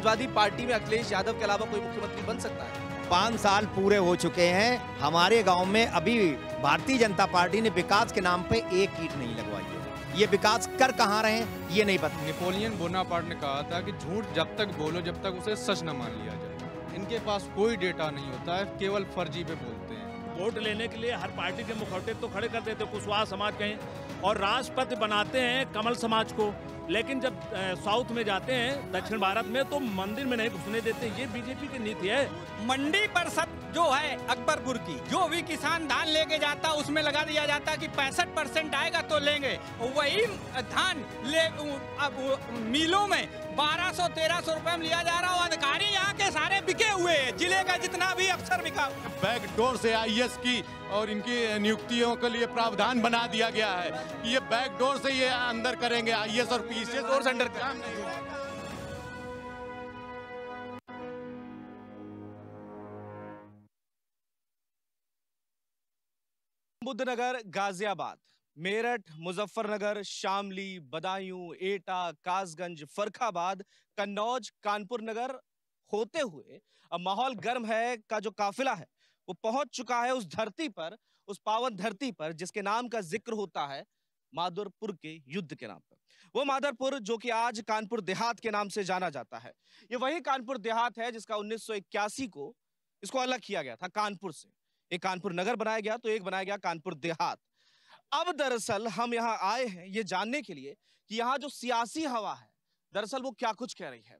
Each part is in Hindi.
समाजवादी पार्टी में अखिलेश यादव के अलावा कोई मुख्यमंत्री बन सकता है पाँच साल पूरे हो चुके हैं हमारे गांव में अभी भारतीय जनता पार्टी ने विकास के नाम पे एक ईट नहीं लगवाई है ये विकास कर कहाँ रहे ये नहीं पता नेपोलियन बोनापार्ट ने कहा था कि झूठ जब तक बोलो जब तक उसे सच न मान लिया जाए इनके पास कोई डेटा नहीं होता है केवल फर्जी पे बोलते हैं वोट लेने के लिए हर पार्टी के मुखौटे तो खड़े कर देते कुशवाहा समाज कहें और राष्ट्रपति बनाते हैं कमल समाज को लेकिन जब साउथ में जाते हैं दक्षिण भारत में तो मंदिर में नहीं घुसने देते ये बीजेपी की नीति है मंडी परिषद जो है अकबरपुर की जो भी किसान धान लेके जाता उसमें लगा दिया जाता कि पैंसठ परसेंट आएगा तो लेंगे वही धान ले अब मिलों में 1200 1300 रुपए में लिया जा रहा है अधिकारी यहाँ के सारे बिके हुए हैं जिले का जितना भी अफसर बिका बैकडोर से आईएएस की और इनकी नियुक्तियों के लिए प्रावधान बना दिया गया है ये बैकडोर से ये अंदर करेंगे आई और पी और अंडर काम नहीं बुद्धनगर गाजियाबाद मेरठ मुजफ्फरनगर शामली बदायूं एटा कासगंज फरखाबाद कन्नौज कानपुर नगर होते हुए अब माहौल गर्म है का जो काफिला है वो पहुंच चुका है उस धरती पर उस पावन धरती पर जिसके नाम का जिक्र होता है माधुरपुर के युद्ध के नाम पर वो माधुरपुर जो कि आज कानपुर देहात के नाम से जाना जाता है ये वही कानपुर देहात है जिसका उन्नीस को इसको अलग किया गया था कानपुर से एक कानपुर नगर बनाया गया तो एक बनाया गया कानपुर देहात अब दरअसल हम यहाँ आए हैं ये जानने के लिए कि यहाँ जो सियासी हवा है दरअसल वो क्या कुछ कह रही है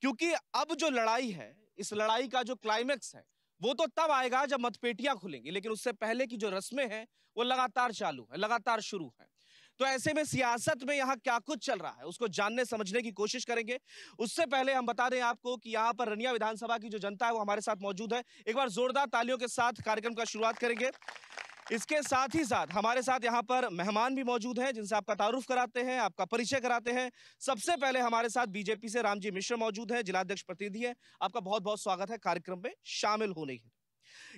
क्योंकि अब जो लड़ाई है इस लड़ाई का जो क्लाइमेक्स है वो तो तब आएगा जब मतपेटियां खुलेंगी लेकिन उससे पहले की जो रस्में हैं वो लगातार चालू है लगातार शुरू है तो ऐसे में सियासत में यहाँ क्या कुछ चल रहा है उसको जानने समझने की कोशिश करेंगे उससे पहले हम बता दें आपको कि यहाँ पर रनिया विधानसभा की जो जनता है वो हमारे साथ मौजूद है एक बार जोरदार तालियों के साथ कार्यक्रम का शुरुआत करेंगे इसके साथ ही साथ हमारे साथ यहाँ पर मेहमान भी मौजूद हैं जिनसे आपका तारुफ कराते हैं आपका परिचय कराते हैं सबसे पहले हमारे साथ बीजेपी से रामजी मिश्र मौजूद हैं जिलाध्यक्ष प्रतिनिधि है आपका बहुत बहुत स्वागत है कार्यक्रम में शामिल होने के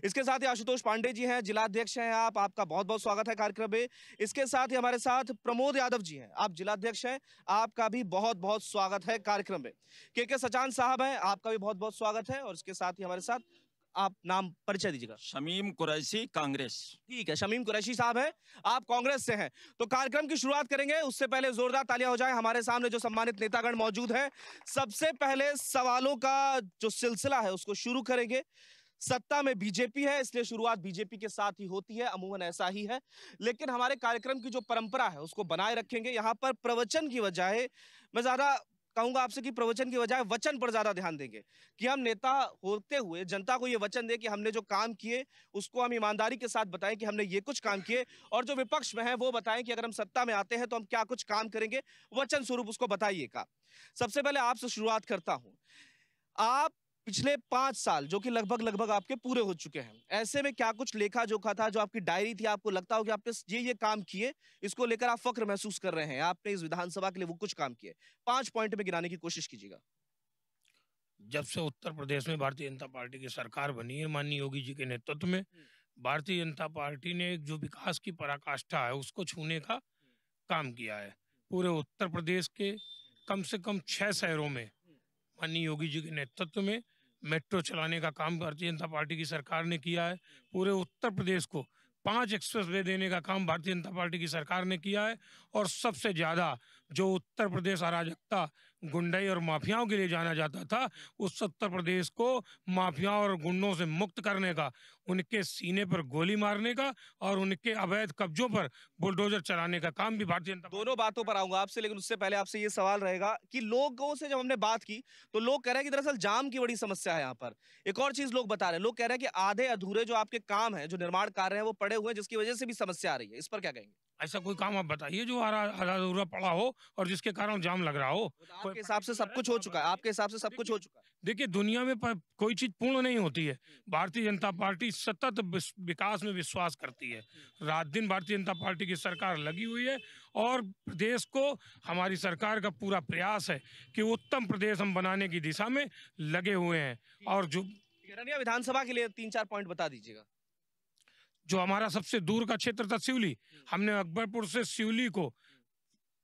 इसके साथ ही आशुतोष पांडे जी हैं जिलाध्यक्ष हैं आप आपका बहुत बहुत स्वागत है कार्यक्रम में इसके साथ ही हमारे साथ प्रमोद यादव जी हैं आप जिलाध्यक्ष हैं आपका भी बहुत बहुत स्वागत है कार्यक्रम में के के सचान साहब हैं आपका भी बहुत बहुत स्वागत है और इसके साथ ही हमारे साथ आप नाम परिचय दीजिएगा शमीम कुरैशी कांग्रेस ठीक है शमीम कुरैशी साहब हैं आप कांग्रेस से हैं तो कार्यक्रम की शुरुआत करेंगे उससे पहले जोरदार तालियां हो जाए हमारे सामने जो सम्मानित नेतागण मौजूद हैं सबसे पहले सवालों का जो सिलसिला है उसको शुरू करेंगे सत्ता में बीजेपी है इसलिए शुरुआत बीजेपी के साथ ही होती है अमूमन ऐसा ही है लेकिन हमारे कार्यक्रम की जो परंपरा है उसको बनाए रखेंगे यहाँ पर प्रवचन की वजह मैं ज़्यादा कहूंगा आपसे कि प्रवचन की बजाय वचन पर ज्यादा ध्यान देंगे कि हम नेता होते हुए जनता को ये वचन दे कि हमने जो काम किए उसको हम ईमानदारी के साथ बताएं कि हमने ये कुछ काम किए और जो विपक्ष में है वो बताएं कि अगर हम सत्ता में आते हैं तो हम क्या कुछ काम करेंगे वचन स्वरूप उसको बताइएगा सबसे पहले आपसे शुरुआत करता हूँ आप पिछले पांच साल जो कि लगभग लगभग आपके पूरे हो चुके हैं ऐसे में क्या कुछ लेखा जोखा था जो आपकी डायरी थी आपको लगता हो कि आपने ये ये काम किए इसको लेकर आप फक्र महसूस कर रहे हैं आपने इस विधानसभा के लिए वो कुछ काम किए पांच पॉइंट में गिराने की कोशिश कीजिएगा जब से उत्तर प्रदेश में भारतीय जनता पार्टी की सरकार बनी है माननीय योगी जी के नेतृत्व में हम्म। भारतीय जनता पार्टी ने एक जो विकास की पराकाष्ठा है उसको छूने का काम किया है पूरे उत्तर प्रदेश के कम से कम छह शहरों में माननीय योगी जी के नेतृत्व में मेट्रो चलाने का काम भारतीय जनता पार्टी की सरकार ने किया है पूरे उत्तर प्रदेश को पांच एक्सप्रेस वे देने का काम भारतीय जनता पार्टी की सरकार ने किया है और सबसे ज़्यादा जो उत्तर प्रदेश अराजकता गुंडाई और माफियाओं के लिए जाना जाता था उस उत्तर प्रदेश को माफियाओं और गुंडों से मुक्त करने का उनके सीने पर गोली मारने का और उनके अवैध कब्जों पर बुलडोजर चलाने का काम भी भारतीय जनता दोनों बातों पर आऊंगा आपसे लेकिन उससे पहले आपसे ये सवाल रहेगा कि लोगों से जब हमने बात की तो लोग कह रहे हैं कि दरअसल जाम की बड़ी समस्या है यहाँ पर एक और चीज लोग बता रहे हैं लोग कह रहे हैं कि आधे अधूरे जो आपके काम है जो निर्माण कार्य है वो पड़े हुए हैं जिसकी वजह से भी समस्या आ रही है इस पर क्या कहेंगे ऐसा कोई काम आप बताइए जो आधा अधूरा पड़ा हो और जिसके कारण जाम लग रहा हो तो आपके हिसाब से सब कुछ हो चुका है आपके हिसाब से सब कुछ हो चुका है देखिए दुनिया में कोई चीज पूर्ण नहीं होती है हम्म। भारतीय जनता पार्टी सतत विकास में विश्वास करती है हम्म। रात दिन भारतीय जनता पार्टी की सरकार लगी हुई है और प्रदेश को हमारी सरकार का पूरा प्रयास है कि उत्तम प्रदेश हम बनाने की दिशा में लगे हुए हैं और जो विधानसभा के लिए तीन चार पॉइंट बता दीजिएगा जो हमारा सबसे दूर का क्षेत्र था सिवली हम्म। हमने अकबरपुर से सिवली को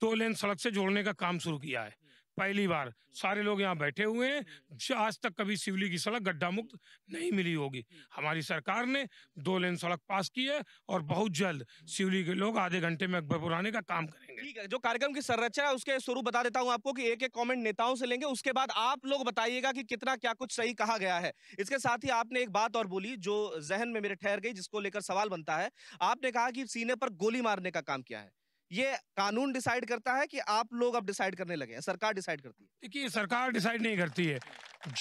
दो तो लेन सड़क से जोड़ने का काम शुरू किया है पहली बार सारे लोग यहाँ बैठे हुए हैं आज तक कभी सिवली की सड़क गड्ढा मुक्त नहीं मिली होगी हमारी सरकार ने दो लेन सड़क पास की है और बहुत जल्द सिवली के लोग आधे घंटे में अकबरपुर आने का काम करेंगे ठीक है जो कार्यक्रम की संरचना है उसके स्वरूप बता देता हूँ आपको कि एक एक कमेंट नेताओं से लेंगे उसके बाद आप लोग बताइएगा कि कितना क्या कुछ सही कहा गया है इसके साथ ही आपने एक बात और बोली जो जहन में मेरे ठहर गई जिसको लेकर सवाल बनता है आपने कहा कि सीने पर गोली मारने का काम किया है ये कानून डिसाइड करता है कि आप लोग अब डिसाइड करने लगे सरकार डिसाइड करती है देखिए सरकार डिसाइड नहीं करती है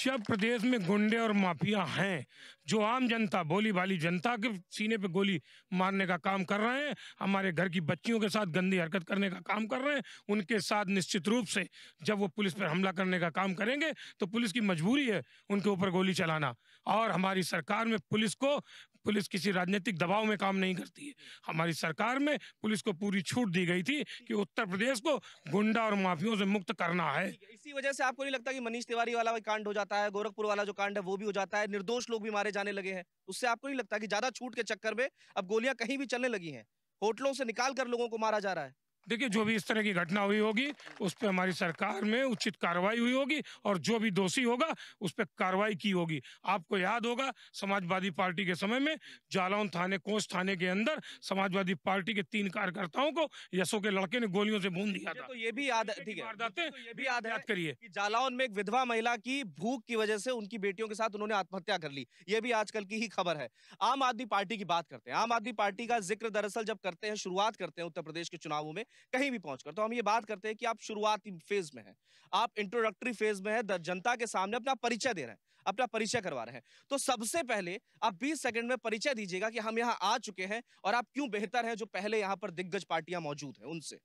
जब प्रदेश में गुंडे और माफिया हैं जो आम जनता बोली भाली जनता के सीने पे गोली मारने का काम कर रहे हैं हमारे घर की बच्चियों के साथ गंदी हरकत करने का काम कर रहे हैं उनके साथ निश्चित रूप से जब वो पुलिस पर हमला करने का काम करेंगे तो पुलिस की मजबूरी है उनके ऊपर गोली चलाना और हमारी सरकार में पुलिस को पुलिस किसी राजनीतिक दबाव में काम नहीं करती है हम्म। हमारी सरकार में पुलिस को पूरी छूट दी गई थी कि उत्तर प्रदेश को गुंडा और माफियों से मुक्त करना है इसी वजह से आपको नहीं लगता कि मनीष तिवारी वाला कांड हो जाता है गोरखपुर वाला जो कांड है वो भी हो जाता है निर्दोष लोग भी मारे जाने लगे हैं उससे आपको नहीं लगता कि ज्यादा छूट के चक्कर में अब गोलियां कहीं भी चलने लगी है होटलों से निकाल कर लोगों को मारा जा रहा है देखिए जो भी इस तरह की घटना हुई होगी उस पर हमारी सरकार में उचित कार्रवाई हुई होगी और जो भी दोषी होगा उस पर कार्रवाई की होगी आपको याद होगा समाजवादी पार्टी के समय में जालौन थाने कोच थाने के अंदर समाजवादी पार्टी के तीन कार्यकर्ताओं को यशो के लड़के ने गोलियों से भून दिया था तो ये भी याद ठीक है तो भी याद याद करिए जालौन में एक विधवा महिला की भूख की वजह से उनकी बेटियों के साथ उन्होंने आत्महत्या कर ली ये भी आजकल की ही खबर है आम आदमी पार्टी की बात करते हैं आम आदमी पार्टी का जिक्र दरअसल जब करते हैं शुरुआत करते हैं उत्तर प्रदेश के चुनावों में कहीं भी पहुंचकर तो हम ये बात करते हैं कि आप शुरुआती फेज में हैं आप इंट्रोडक्टरी फेज में हैं जनता के सामने अपना परिचय दे रहे हैं अपना परिचय करवा रहे हैं तो सबसे पहले आप बीस सेकंड में परिचय दीजिएगा कि हम यहाँ आ चुके हैं और आप क्यों बेहतर हैं जो पहले यहाँ पर दिग्गज पार्टियां मौजूद हैं उनसे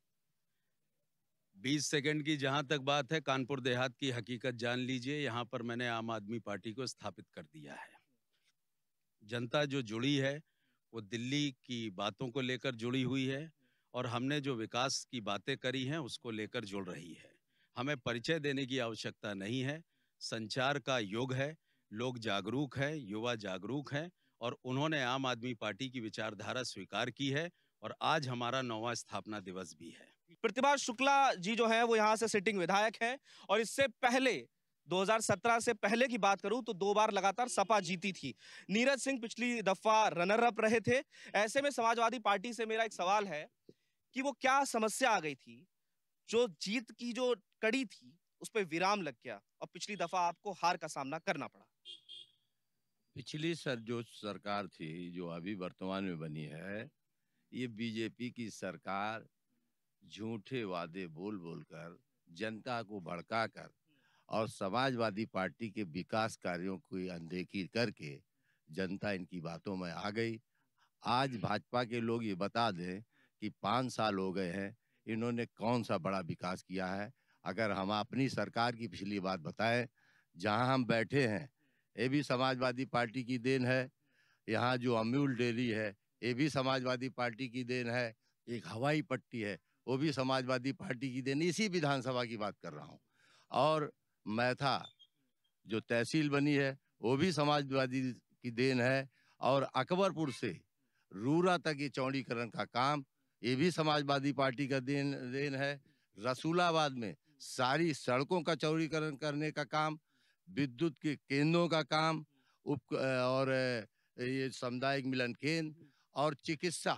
20 सेकंड की जहां तक बात है कानपुर देहात की हकीकत जान लीजिए यहां पर मैंने आम आदमी पार्टी को स्थापित कर दिया है जनता जो जुड़ी है वो दिल्ली की बातों को लेकर जुड़ी हुई है और हमने जो विकास की बातें करी हैं उसको लेकर जुड़ रही है हमें परिचय देने की आवश्यकता नहीं है संचार का युग है लोग जागरूक हैं युवा जागरूक हैं और उन्होंने आम आदमी पार्टी की विचारधारा स्वीकार की है और आज हमारा नौवा स्थापना दिवस भी है प्रतिभा शुक्ला जी जो है वो यहाँ से सिटिंग विधायक है और इससे पहले 2017 से पहले की बात करूं तो दो बार लगातार सपा जीती थी नीरज सिंह पिछली दफा रनर अप रहे थे ऐसे में समाजवादी पार्टी से मेरा एक सवाल है कि वो क्या समस्या आ गई थी जो जीत की जो कड़ी थी उस पर विराम लग गया और पिछली दफा आपको हार का सामना करना पड़ा पिछली सर जो सरकार थी जो अभी वर्तमान में बनी है ये बीजेपी की सरकार झूठे वादे बोल बोल कर जनता को भड़का कर और समाजवादी पार्टी के विकास कार्यों की अनदेखी करके जनता इनकी बातों में आ गई आज भाजपा के लोग ये बता दें कि पाँच साल हो गए हैं इन्होंने कौन सा बड़ा विकास किया है अगर हम अपनी सरकार की पिछली बात बताएं जहां हम बैठे हैं ये भी समाजवादी पार्टी की देन है यहाँ जो अम्यूल डेली है ये भी समाजवादी पार्टी की देन है एक हवाई पट्टी है वो भी समाजवादी पार्टी की देन इसी विधानसभा की बात कर रहा हूँ और मैथा जो तहसील बनी है वो भी समाजवादी की देन है और अकबरपुर से रूरा तक ये चौड़ीकरण का काम ये भी समाजवादी पार्टी का देन देन है रसूलाबाद में सारी सड़कों का चौड़ीकरण करने का काम विद्युत के केंद्रों का काम उप और ये सामुदायिक मिलन केंद्र और चिकित्सा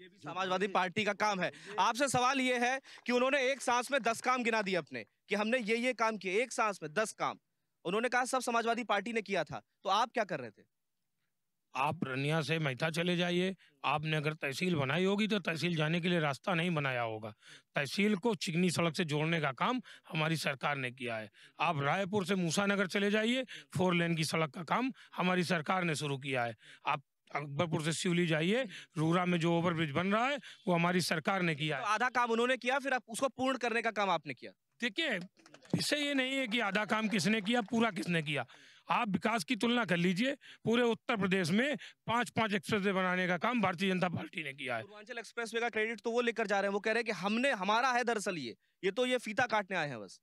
ये भी समाजवादी पार्टी का काम है आपसे सवाल ये है कि उन्होंने एक सांस में दस काम गिना दिए अपने कि हमने ये ये काम किए एक सांस में दस काम उन्होंने कहा सब समाजवादी पार्टी ने किया था तो आप क्या कर रहे थे आप रनिया से महिता चले जाइए आपने अगर तहसील बनाई होगी तो तहसील जाने के लिए रास्ता नहीं बनाया होगा तहसील को चिकनी सड़क से जोड़ने का काम हमारी सरकार ने किया है आप रायपुर से मूसानगर चले जाइए फोर लेन की सड़क का काम हमारी सरकार ने शुरू किया है आप अकबरपुर से सिवली जाइए रूरा में जो ओवरब्रिज बन रहा है वो हमारी सरकार ने किया तो आधा काम उन्होंने किया फिर आप उसको पूर्ण करने का काम आपने किया देखिए इससे ये नहीं है कि आधा काम किसने किया पूरा किसने किया आप विकास की तुलना कर लीजिए पूरे उत्तर प्रदेश में पांच पांच एक्सप्रेस बनाने का काम भारतीय जनता पार्टी ने किया है पूर्वांचल एक्सप्रेस का क्रेडिट तो वो लेकर जा रहे हैं वो कह रहे हैं कि हमने हमारा है दरअसल ये ये तो ये फीता काटने आए हैं बस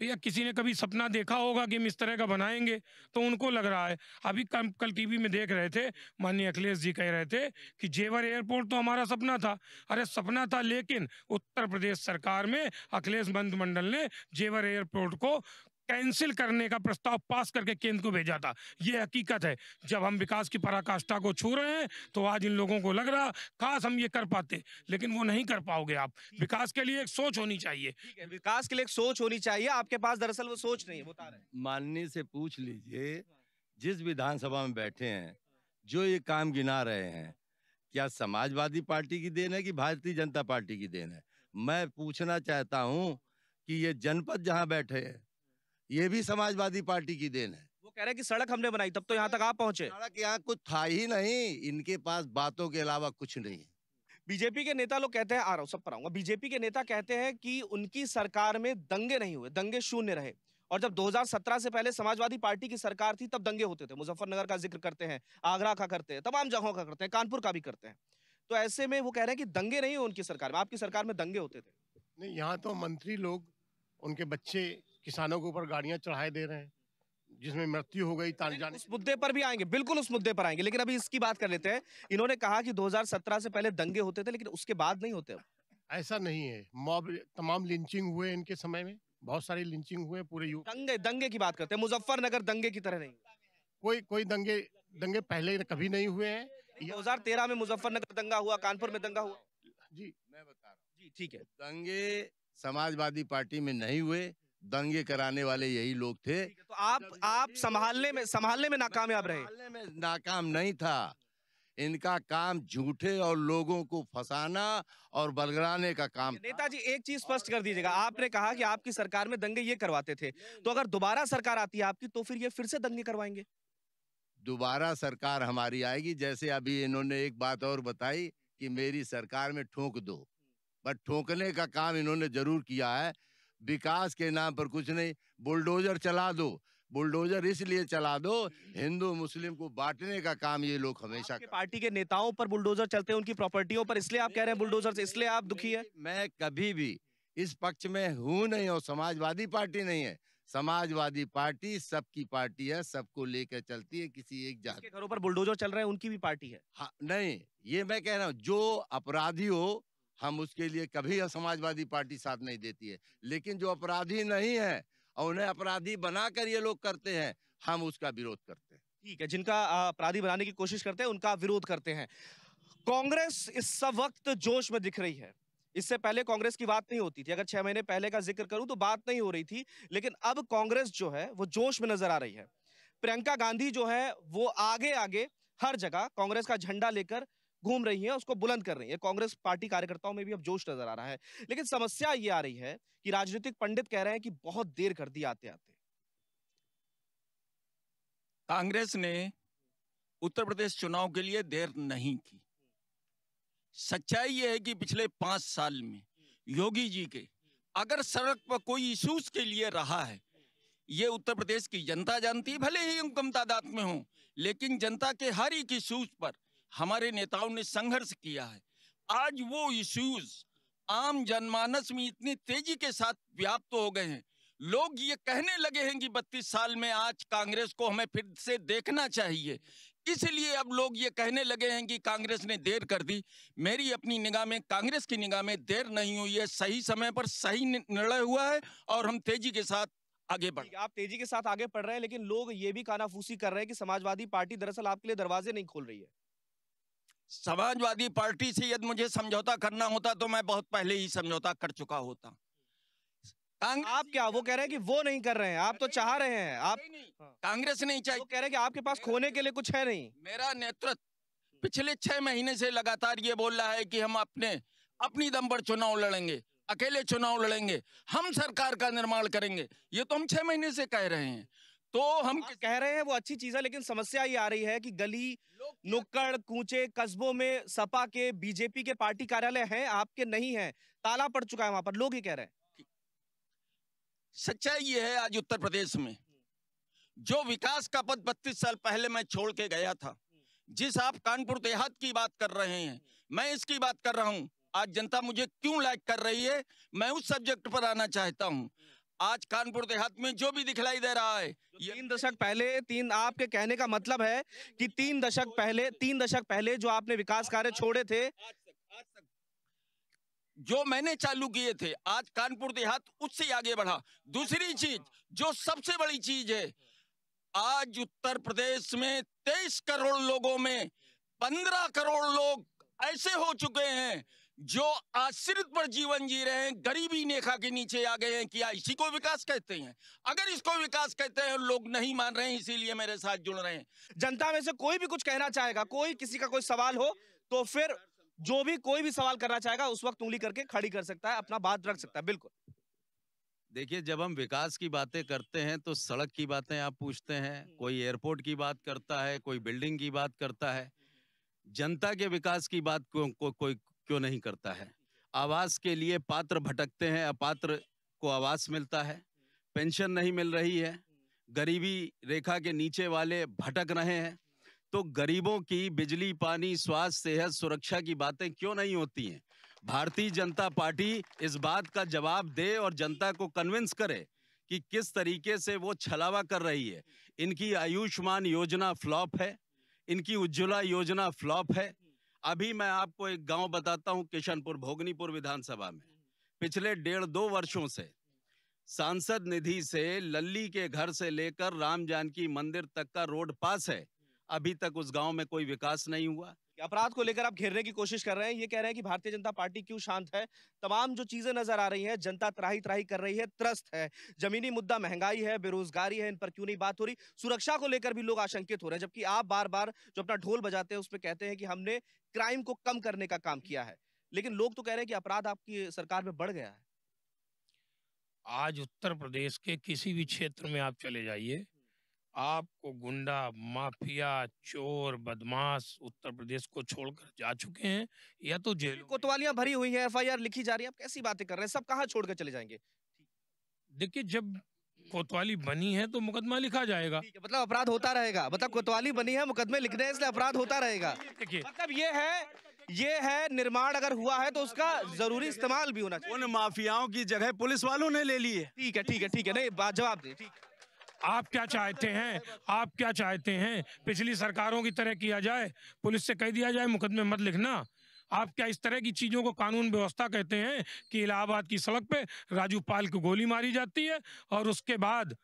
भैया किसी ने कभी सपना देखा होगा कि हम इस तरह का बनाएंगे तो उनको लग रहा है अभी कल कल टीवी में देख रहे थे माननीय अखिलेश जी कह रहे थे कि जेवर एयरपोर्ट तो हमारा सपना था अरे सपना था लेकिन उत्तर प्रदेश सरकार में अखिलेश मंत्रिमंडल ने जेवर एयरपोर्ट को कैंसिल करने का प्रस्ताव पास करके केंद्र को भेजा था ये हकीकत है जब हम विकास की पराकाष्ठा को छू रहे हैं तो आज इन लोगों को लग रहा खास हम ये कर पाते लेकिन वो नहीं कर पाओगे आप विकास के लिए एक सोच होनी चाहिए विकास के लिए एक सोच होनी चाहिए आपके पास दरअसल वो सोच नहीं बता रहे माननीय से पूछ लीजिए जिस विधानसभा में बैठे हैं जो ये काम गिना रहे हैं क्या समाजवादी पार्टी की देन है कि भारतीय जनता पार्टी की देन है मैं पूछना चाहता हूं कि ये जनपद जहां बैठे हैं ये भी समाजवादी पार्टी की देन है वो कह रहे हैं कि सड़क हमने बनाई तब तो यहाँ तक आप पहुंचे सड़क यहाँ कुछ था ही नहीं इनके पास बातों के अलावा कुछ नहीं है बीजेपी के नेता लोग कहते हैं आ रहा हूँ सब पर आऊंगा बीजेपी के नेता कहते हैं कि उनकी सरकार में दंगे नहीं हुए दंगे शून्य रहे और जब 2017 से पहले समाजवादी पार्टी की सरकार थी तब दंगे होते थे मुजफ्फरनगर का जिक्र करते हैं आगरा का करते हैं तमाम जगहों का करते हैं कानपुर का भी करते हैं तो ऐसे में वो कह रहे हैं कि दंगे नहीं हुए उनकी सरकार में आपकी सरकार में दंगे होते थे नहीं यहाँ तो मंत्री लोग उनके बच्चे किसानों के ऊपर गाड़ियां चढ़ाए दे रहे हैं जिसमें मृत्यु हो गई उस मुद्दे पर भी आएंगे बिल्कुल उस मुद्दे पर आएंगे लेकिन अभी इसकी बात कर लेते हैं इन्होंने कहा कि 2017 से पहले दंगे होते थे लेकिन उसके बाद नहीं होते ऐसा नहीं है मॉब तमाम लिंचिंग हुए इनके समय में बहुत सारे लिंचिंग हुए पूरे यू दंगे दंगे की बात करते हैं मुजफ्फरनगर दंगे की तरह नहीं कोई कोई दंगे दंगे पहले कभी नहीं हुए हैं दो में मुजफ्फरनगर दंगा हुआ कानपुर में दंगा हुआ जी मैं बता रहा हूँ जी ठीक है दंगे समाजवादी पार्टी में नहीं हुए दंगे कराने वाले यही लोग थे तो आप आप संभालने में संभालने में नाकामयाब रहे नाकाम नहीं था इनका काम झूठे और लोगों को फंसाना और बलगड़ाने का काम नेताजी एक चीज स्पष्ट कर दीजिएगा आपने कहा कि आपकी सरकार में दंगे ये करवाते थे तो अगर दोबारा सरकार आती है आपकी तो फिर ये फिर से दंगे करवाएंगे दोबारा सरकार हमारी आएगी जैसे अभी इन्होंने एक बात और बताई कि मेरी सरकार में ठोंक दो बट ठोंकने का काम इन्होंने जरूर किया है विकास के नाम पर कुछ नहीं बुलडोजर चला दो बुलडोजर इसलिए चला दो हिंदू मुस्लिम को बांटने का काम ये लोग हमेशा पार्टी के नेताओं पर बुलडोजर चलते हैं उनकी प्रॉपर्टियों पर इसलिए आप कह रहे हैं बुलडोजर इसलिए आप दुखी है मैं कभी भी इस पक्ष में हूं नहीं और समाजवादी पार्टी नहीं है समाजवादी पार्टी सबकी पार्टी है सबको लेकर चलती है किसी एक जाति घरों पर बुलडोजर चल रहे हैं उनकी भी पार्टी है हाँ, नहीं ये मैं कह रहा हूँ जो अपराधी हो हम उसके लिए कभी समाजवादी पार्टी साथ नहीं देती है लेकिन जो अपराधी नहीं है और उन्हें अपराधी बनाकर ये लोग करते हैं हम उसका विरोध करते हैं ठीक है जिनका अपराधी बनाने की कोशिश करते हैं उनका विरोध करते हैं कांग्रेस इस सब वक्त जोश में दिख रही है इससे पहले कांग्रेस की बात नहीं होती थी अगर छह महीने पहले का जिक्र करूं तो बात नहीं हो रही थी लेकिन अब कांग्रेस जो है वो जोश में नजर आ रही है प्रियंका गांधी जो है वो आगे आगे हर जगह कांग्रेस का झंडा लेकर घूम रही हैं उसको बुलंद कर रही है कांग्रेस पार्टी कार्यकर्ताओं में भी अब जोश नजर आ रहा है लेकिन समस्या ये आ रही है कि राजनीतिक पंडित कह रहे हैं कि बहुत देर कर दी आते आते कांग्रेस ने उत्तर प्रदेश चुनाव के लिए देर नहीं की सच्चाई यह है कि पिछले पांच साल में योगी जी के अगर सड़क पर कोई इश्यूज के लिए रहा है ये उत्तर प्रदेश की जनता जानती है भले ही कम तादाद में हो लेकिन जनता के हर एक इशूज पर हमारे नेताओं ने संघर्ष किया है आज वो इश्यूज आम जनमानस में इतनी तेजी के साथ व्याप्त तो हो गए हैं लोग ये कहने लगे हैं कि बत्तीस साल में आज कांग्रेस को हमें फिर से देखना चाहिए इसलिए अब लोग ये कहने लगे हैं कि कांग्रेस ने देर कर दी मेरी अपनी निगाह में कांग्रेस की निगाह में देर नहीं हुई है सही समय पर सही निर्णय हुआ है और हम तेजी के साथ आगे बढ़ आप तेजी के साथ आगे बढ़ रहे हैं लेकिन लोग ये भी कानाफूसी कर रहे हैं कि समाजवादी पार्टी दरअसल आपके लिए दरवाजे नहीं खोल रही है समाजवादी पार्टी से यदि मुझे समझौता करना होता तो मैं बहुत पहले ही समझौता कर चुका होता आप क्या वो कह रहे हैं कि वो नहीं कर रहे हैं आप तो चाह रहे हैं आप हाँ। कांग्रेस नहीं चाहिए कह रहे हैं कि आपके पास खोने के लिए कुछ है नहीं मेरा नेतृत्व पिछले छह महीने से लगातार ये बोल रहा है कि हम अपने अपनी दम पर चुनाव लड़ेंगे अकेले चुनाव लड़ेंगे हम सरकार का निर्माण करेंगे ये तो हम छह महीने से कह रहे हैं तो हाँ। हम कह रहे हैं वो अच्छी चीज है लेकिन समस्या ये आ रही है कि गली नुक्कड़ कूचे कस्बों में सपा के बीजेपी के पार्टी कार्यालय हैं आपके नहीं हैं ताला पड़ चुका है वहां पर लोग ही कह रहे हैं सच्चाई ये है आज उत्तर प्रदेश में जो विकास का पद बत्तीस साल पहले मैं छोड़ के गया था जिस आप कानपुर देहात की बात कर रहे हैं मैं इसकी बात कर रहा हूं आज जनता मुझे क्यों लाइक कर रही है मैं उस सब्जेक्ट पर आना चाहता हूं आज कानपुर देहात में जो भी दिखलाई दे रहा है तीन दशक पहले तीन आपके कहने का मतलब है कि तीन दशक पहले तीन दशक पहले जो आपने विकास कार्य छोड़े थे जो मैंने चालू किए थे आज कानपुर देहात उससे आगे बढ़ा दूसरी चीज जो सबसे बड़ी चीज है आज उत्तर प्रदेश में तेईस करोड़ लोगों में पंद्रह करोड़ लोग ऐसे हो चुके हैं जो आश्रित पर जीवन जी रहे हैं गरीबी नेखा के नीचे आ गए हैं क्या इसी को विकास कहते हैं अगर इसको विकास कहते हैं लोग नहीं मान रहे हैं इसीलिए मेरे साथ जुड़ रहे हैं जनता में से कोई भी कुछ कहना चाहेगा कोई किसी का कोई सवाल हो तो फिर जो भी कोई भी सवाल करना चाहेगा उस वक्त उंगली करके खड़ी कर सकता है अपना बात रख सकता है बिल्कुल देखिए जब हम विकास की बातें करते हैं तो सड़क की बातें आप पूछते हैं कोई एयरपोर्ट की बात करता है कोई बिल्डिंग की बात करता है जनता के विकास की बात को, को, कोई क्यों नहीं करता है आवास के लिए पात्र भटकते हैं अपात्र को आवास मिलता है पेंशन नहीं मिल रही है गरीबी रेखा के नीचे वाले भटक रहे हैं तो गरीबों की बिजली पानी स्वास्थ्य सेहत सुरक्षा की बातें क्यों नहीं होती हैं भारतीय जनता पार्टी इस बात का जवाब दे और जनता को कन्विंस करे कि किस तरीके से वो छलावा कर रही है इनकी आयुष्मान योजना फ्लॉप है इनकी उज्ज्वला योजना फ्लॉप है अभी मैं आपको एक गांव बताता हूं किशनपुर भोगनीपुर विधानसभा में पिछले डेढ़ दो वर्षों से सांसद निधि से लल्ली के घर से लेकर राम जानकी मंदिर तक का रोड पास है अभी तक उस गांव में कोई विकास नहीं हुआ अपराध को लेकर आप घेरने की कोशिश कर रहे हैं ये कह रहे हैं कि भारतीय जनता पार्टी क्यों शांत है तमाम जो चीजें नजर आ रही हैं जनता त्राही त्राही कर रही है त्रस्त है जमीनी मुद्दा महंगाई है बेरोजगारी है इन पर क्यों नहीं बात हो रही सुरक्षा को लेकर भी लोग आशंकित हो रहे हैं जबकि आप बार बार जो अपना ढोल बजाते हैं उस पर कहते हैं कि हमने क्राइम को कम करने का काम किया है लेकिन लोग तो कह रहे हैं कि अपराध आपकी सरकार में बढ़ गया है आज उत्तर प्रदेश के किसी भी क्षेत्र में आप चले जाइए आपको गुंडा माफिया चोर बदमाश उत्तर प्रदेश को छोड़कर जा चुके हैं या तो जेल कोतवालियां भरी हुई हैं एफआईआर लिखी जा रही है आप कैसी बातें कर रहे हैं सब कहाँ छोड़कर चले जाएंगे देखिए जब कोतवाली बनी है तो मुकदमा लिखा जाएगा मतलब अपराध होता रहेगा मतलब कोतवाली बनी है मुकदमे लिखने हैं इसलिए अपराध होता रहेगा देखिए मतलब ये है ये है निर्माण अगर हुआ है तो उसका जरूरी इस्तेमाल भी होना चाहिए उन माफियाओं की जगह पुलिस वालों ने ले ली है ठीक है ठीक है ठीक है नहीं बात जवाब दे आप क्या चाहते हैं आप क्या चाहते हैं पिछली सरकारों की तरह किया जाए पुलिस से कह दिया जाए मुकदमे मत लिखना आप क्या इस तरह की चीज़ों को कानून व्यवस्था कहते हैं कि इलाहाबाद की सड़क पे राजू पाल को गोली मारी जाती है और उसके बाद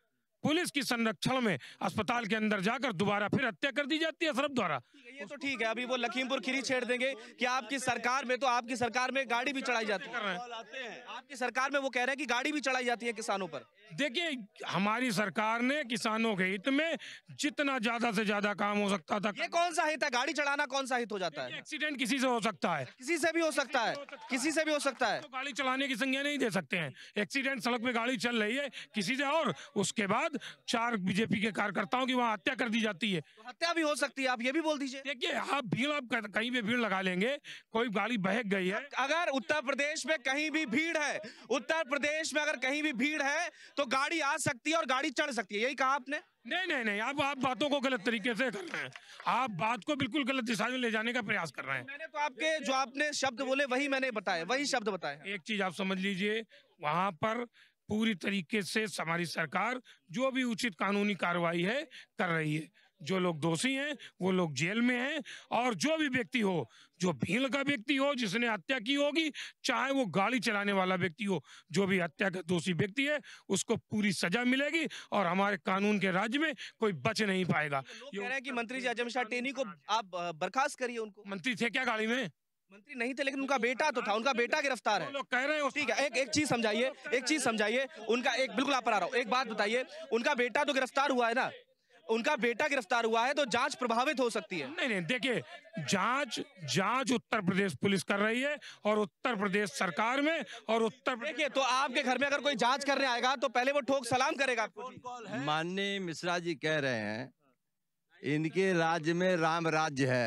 पुलिस की संरक्षण में अस्पताल के अंदर जाकर दोबारा फिर हत्या कर दी जाती है अशरफ द्वारा ये तो ठीक है अभी वो लखीमपुर खीरी छेड़ देंगे कि आपकी सरकार में तो आपकी सरकार में गाड़ी भी चढ़ाई जाती है आपकी सरकार में वो कह रहे हैं कि गाड़ी भी चढ़ाई जाती है किसानों पर देखिए हमारी सरकार ने किसानों के हित में जितना ज्यादा से ज्यादा काम हो सकता था ये कौन सा हित है गाड़ी चढ़ाना कौन सा हित हो जाता है एक्सीडेंट किसी से हो सकता है किसी से भी हो सकता है किसी से भी हो सकता है तो गाड़ी चलाने की संज्ञा नहीं दे सकते हैं एक्सीडेंट सड़क पे गाड़ी चल रही है किसी से और उसके बाद बाद चार बीजेपी के कार्यकर्ताओं की वहाँ हत्या कर दी जाती है तो हत्या भी हो सकती है आप ये भी बोल दीजिए देखिए आप भीड़ आप कहीं भी भीड़ लगा लेंगे कोई गाड़ी बहक गई है अगर उत्तर प्रदेश में कहीं भी भीड़ है उत्तर प्रदेश में अगर कहीं भी भीड़ है तो गाड़ी आ सकती है और गाड़ी चढ़ सकती है यही कहा आपने नहीं नहीं नहीं आप आप बातों को गलत तरीके से कर रहे हैं आप बात को बिल्कुल गलत दिशा में ले जाने का प्रयास कर रहे हैं मैंने तो आपके जो आपने शब्द बोले वही मैंने बताया वही शब्द बताए एक चीज आप समझ लीजिए वहाँ पर पूरी तरीके से हमारी सरकार जो भी उचित कानूनी कार्रवाई है कर रही है जो लोग दोषी हैं वो लोग जेल में हैं और जो भी व्यक्ति हो जो भील का व्यक्ति हो जिसने हत्या की होगी चाहे वो गाड़ी चलाने वाला व्यक्ति हो जो भी हत्या का दोषी व्यक्ति है उसको पूरी सजा मिलेगी और हमारे कानून के राज्य में कोई बच नहीं पाएगा कह रहे हैं कि मंत्री अजम शाह टेनी को हाँ आप बर्खास्त करिए उनको मंत्री थे क्या गाड़ी में मंत्री नहीं थे लेकिन उनका बेटा तो था उनका बेटा गिरफ्तार है कह रहे हैं ठीक है एक एक चीज समझाइए एक चीज समझाइए उनका एक बिल्कुल आप पर आ रहा हूँ एक बात बताइए उनका बेटा तो गिरफ्तार हुआ है ना उनका बेटा गिरफ्तार हुआ है तो जांच प्रभावित हो सकती है नहीं नहीं देखिए जांच जांच उत्तर प्रदेश पुलिस कर रही है और उत्तर प्रदेश सरकार में और उत्तर देखिए तो आपके घर में अगर कोई जांच करने आएगा तो पहले वो ठोक सलाम करेगा माननीय मिश्रा जी कह रहे हैं इनके राज्य में राम राज्य है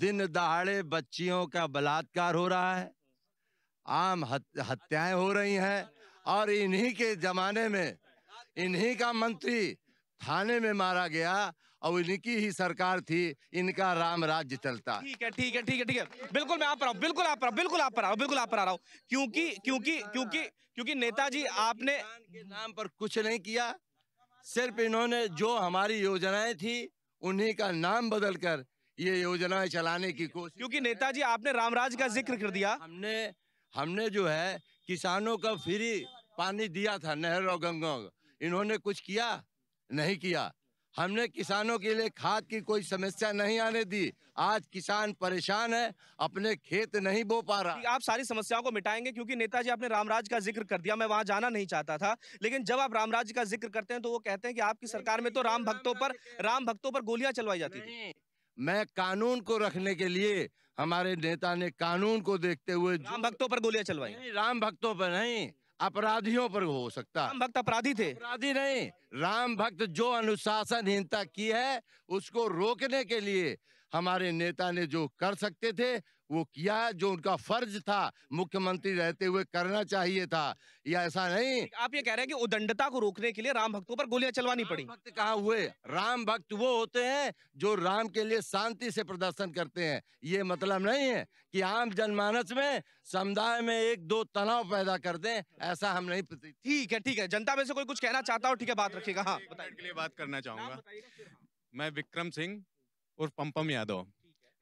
दिन दहाड़े बच्चियों का बलात्कार हो रहा है आम हत्याएं हो रही हैं और इन्हीं के जमाने में इन्हीं का मंत्री थाने में मारा गया और इनकी ही सरकार थी इनका राम राज्य चलता ठीक है ठीक है ठीक है ठीक है बिल्कुल मैं आप रहा हूँ बिल्कुल आप रहा बिल्कुल आप रहा हूँ बिल्कुल आप रहा हूँ क्योंकि क्योंकि क्योंकि क्योंकि नेताजी आपने के नाम पर कुछ नहीं किया सिर्फ इन्होंने जो हमारी योजनाएं थी उन्हीं का नाम बदलकर ये योजनाएं चलाने की कोशिश क्योंकि नेताजी आपने रामराज का जिक्र कर दिया हमने हमने जो है किसानों का फ्री पानी दिया था नहर और गंगों इन्होंने कुछ किया नहीं किया हमने किसानों के लिए खाद की कोई समस्या नहीं आने दी आज किसान परेशान है अपने खेत नहीं बो पा रहा आप सारी समस्याओं को मिटाएंगे क्योंकि नेताजी आपने रामराज का जिक्र कर दिया मैं वहां जाना नहीं चाहता था लेकिन जब आप रामराज का जिक्र करते हैं तो वो कहते हैं कि आपकी सरकार में तो राम भक्तों पर राम भक्तों पर गोलियां चलवाई जाती थी मैं कानून को रखने के लिए हमारे नेता ने कानून को देखते हुए राम भक्तों पर गोलियां चलवाई नहीं राम भक्तों पर नहीं अपराधियों पर हो सकता राम भक्त अपराधी थे अपराधी नहीं राम भक्त जो अनुशासनहीनता की है उसको रोकने के लिए हमारे नेता ने जो कर सकते थे वो किया जो उनका फर्ज था मुख्यमंत्री रहते हुए करना चाहिए था या ऐसा नहीं आप ये कह रहे हैं कि उदंडता को रोकने के लिए राम भक्तों पर गोलियां चलवानी पड़ी भक्त कहा हुए राम भक्त वो होते हैं जो राम के लिए शांति से प्रदर्शन करते हैं ये मतलब नहीं है कि आम जनमानस में समुदाय में एक दो तनाव पैदा कर दे ऐसा हम नहीं ठीक है ठीक है जनता में से कोई कुछ कहना चाहता हो ठीक है बात रखेगा हाँ के लिए बात करना चाहूंगा मैं विक्रम सिंह और पंपम यादव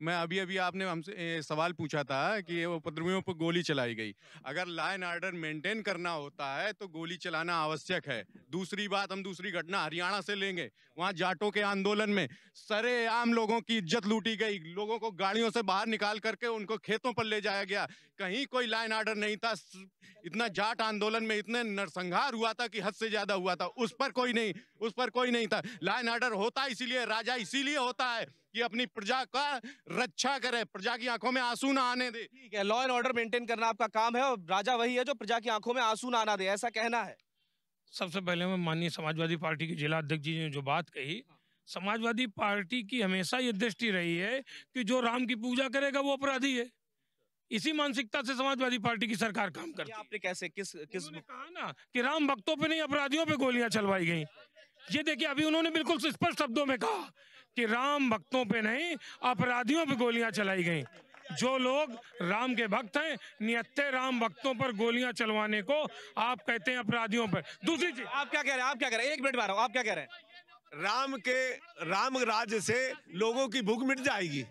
मैं अभी अभी आपने हमसे सवाल पूछा था कि उपद्रवियों पर गोली चलाई गई हाँ। अगर लॉ एंड ऑर्डर मेंटेन करना होता है तो गोली चलाना आवश्यक है दूसरी बात हम दूसरी घटना हरियाणा से लेंगे वहाँ जाटों के आंदोलन में सरे आम लोगों की इज्जत लूटी गई लोगों को गाड़ियों से बाहर निकाल करके उनको खेतों पर ले जाया गया कहीं कोई लाइन ऑर्डर नहीं था इतना जाट आंदोलन में इतने नरसंहार हुआ था कि हद से ज्यादा हुआ था उस पर कोई नहीं उस पर कोई नहीं था लाइन ऑर्डर होता इसीलिए राजा इसीलिए होता है कि अपनी प्रजा का रक्षा करे प्रजा की आंखों में आंसू ना आने दे ठीक है लॉ एंड ऑर्डर मेंटेन करना आपका काम है और राजा वही है जो प्रजा की आंखों में आंसू ना आना दे ऐसा कहना है सबसे पहले मैं माननीय समाजवादी पार्टी के जिला अध्यक्ष जी ने जो बात कही समाजवादी पार्टी की हमेशा ये दृष्टि रही है कि जो राम की पूजा करेगा वो अपराधी है इसी मानसिकता से समाजवादी पार्टी की सरकार काम करती है आपने कैसे किस किस ने कहा ना कि राम भक्तों पे नहीं अपराधियों पे गोलियां चलवाई गई ये देखिए अभी उन्होंने बिल्कुल स्पष्ट शब्दों में कहा कि राम भक्तों पे नहीं अपराधियों पे गोलियां चलाई गई जो लोग राम के भक्त हैं नियत्ते राम भक्तों पर गोलियां चलवाने को आप कहते हैं अपराधियों पर दूसरी चीज आप क्या कह रहे हैं आप क्या कह रहे हैं एक मिनट बार आप क्या कह रहे हैं राम के राम राज्य से लोगों की भूख मिट जाएगी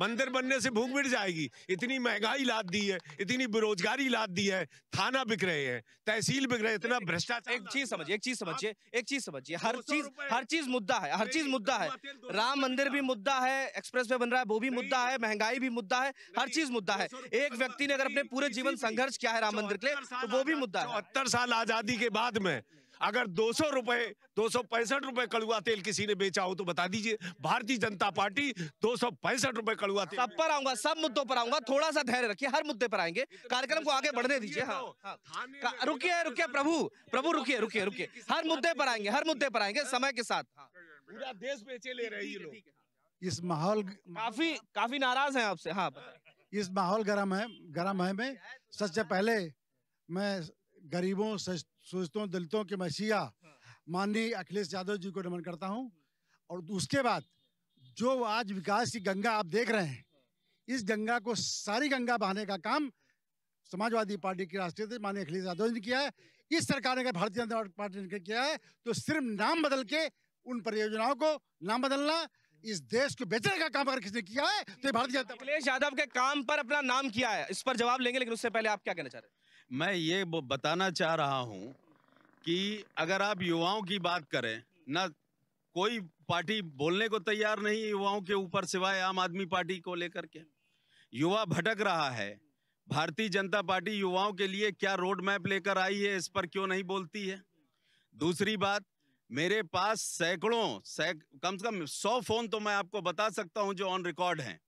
मंदिर बनने से भूख मिट जाएगी इतनी महंगाई लाद दी है इतनी बेरोजगारी लाद दी है थाना बिक रहे हैं तहसील बिक रहे इतना भ्रष्टाचार एक चीज समझिए एक चीज समझिए एक चीज समझिए हर चीज हर चीज मुद्दा है हर चीज मुद्दा है राम मंदिर भी मुद्दा है एक्सप्रेस वे बन रहा है वो भी मुद्दा है महंगाई भी मुद्दा है हर चीज मुद्दा है एक व्यक्ति ने अगर अपने पूरे जीवन संघर्ष किया है राम मंदिर के लिए तो वो भी मुद्दा है सत्तर साल आजादी के बाद में अगर दो सौ रुपए दो सौ पैंसठ रुपए कड़ुआ तेल किसी ने बेचा हो तो बता दीजिए भारतीय जनता पार्टी दो सौ पैंसठ रुपए कड़ुआ तेल सब पर आऊंगा सब मुद्दों पर आऊंगा थोड़ा सा धैर्य रखिए हर मुद्दे पर आएंगे कार्यक्रम को आगे बढ़ने दीजिए हाँ, तो हाँ। तो रुकिए रुकिए प्रभु प्रभु रुकिए रुकिए रुकिए हर मुद्दे पर आएंगे हर मुद्दे पर आएंगे समय के साथ हाँ। पूरा देश बेचे ले रहे हाँ। है इस माहौल काफी काफी नाराज है आपसे हाँ इस माहौल गर्म है गर्म है में सबसे पहले मैं गरीबों हूँ दलितों के मसीहा हाँ। माननीय अखिलेश यादव जी को नमन करता हूँ और उसके बाद जो आज विकास की गंगा आप देख रहे हैं इस गंगा को सारी गंगा बहाने का काम समाजवादी पार्टी के राष्ट्रीय अध्यक्ष माननीय अखिलेश यादव ने किया है इस सरकार ने अगर भारतीय जनता पार्टी ने किया है तो सिर्फ नाम बदल के उन परियोजनाओं को नाम बदलना इस देश को बेचने का काम अगर किसने किया है तो भारतीय जनता अखिलेश यादव के काम पर अपना नाम किया है इस पर जवाब लेंगे लेकिन उससे पहले आप क्या कहना चाह रहे हैं मैं ये बताना चाह रहा हूँ कि अगर आप युवाओं की बात करें ना कोई पार्टी बोलने को तैयार नहीं युवाओं के ऊपर सिवाय आम आदमी पार्टी को लेकर के युवा भटक रहा है भारतीय जनता पार्टी युवाओं के लिए क्या रोड मैप लेकर आई है इस पर क्यों नहीं बोलती है दूसरी बात मेरे पास सैकड़ों सैक, कम से कम सौ फोन तो मैं आपको बता सकता हूं जो ऑन रिकॉर्ड हैं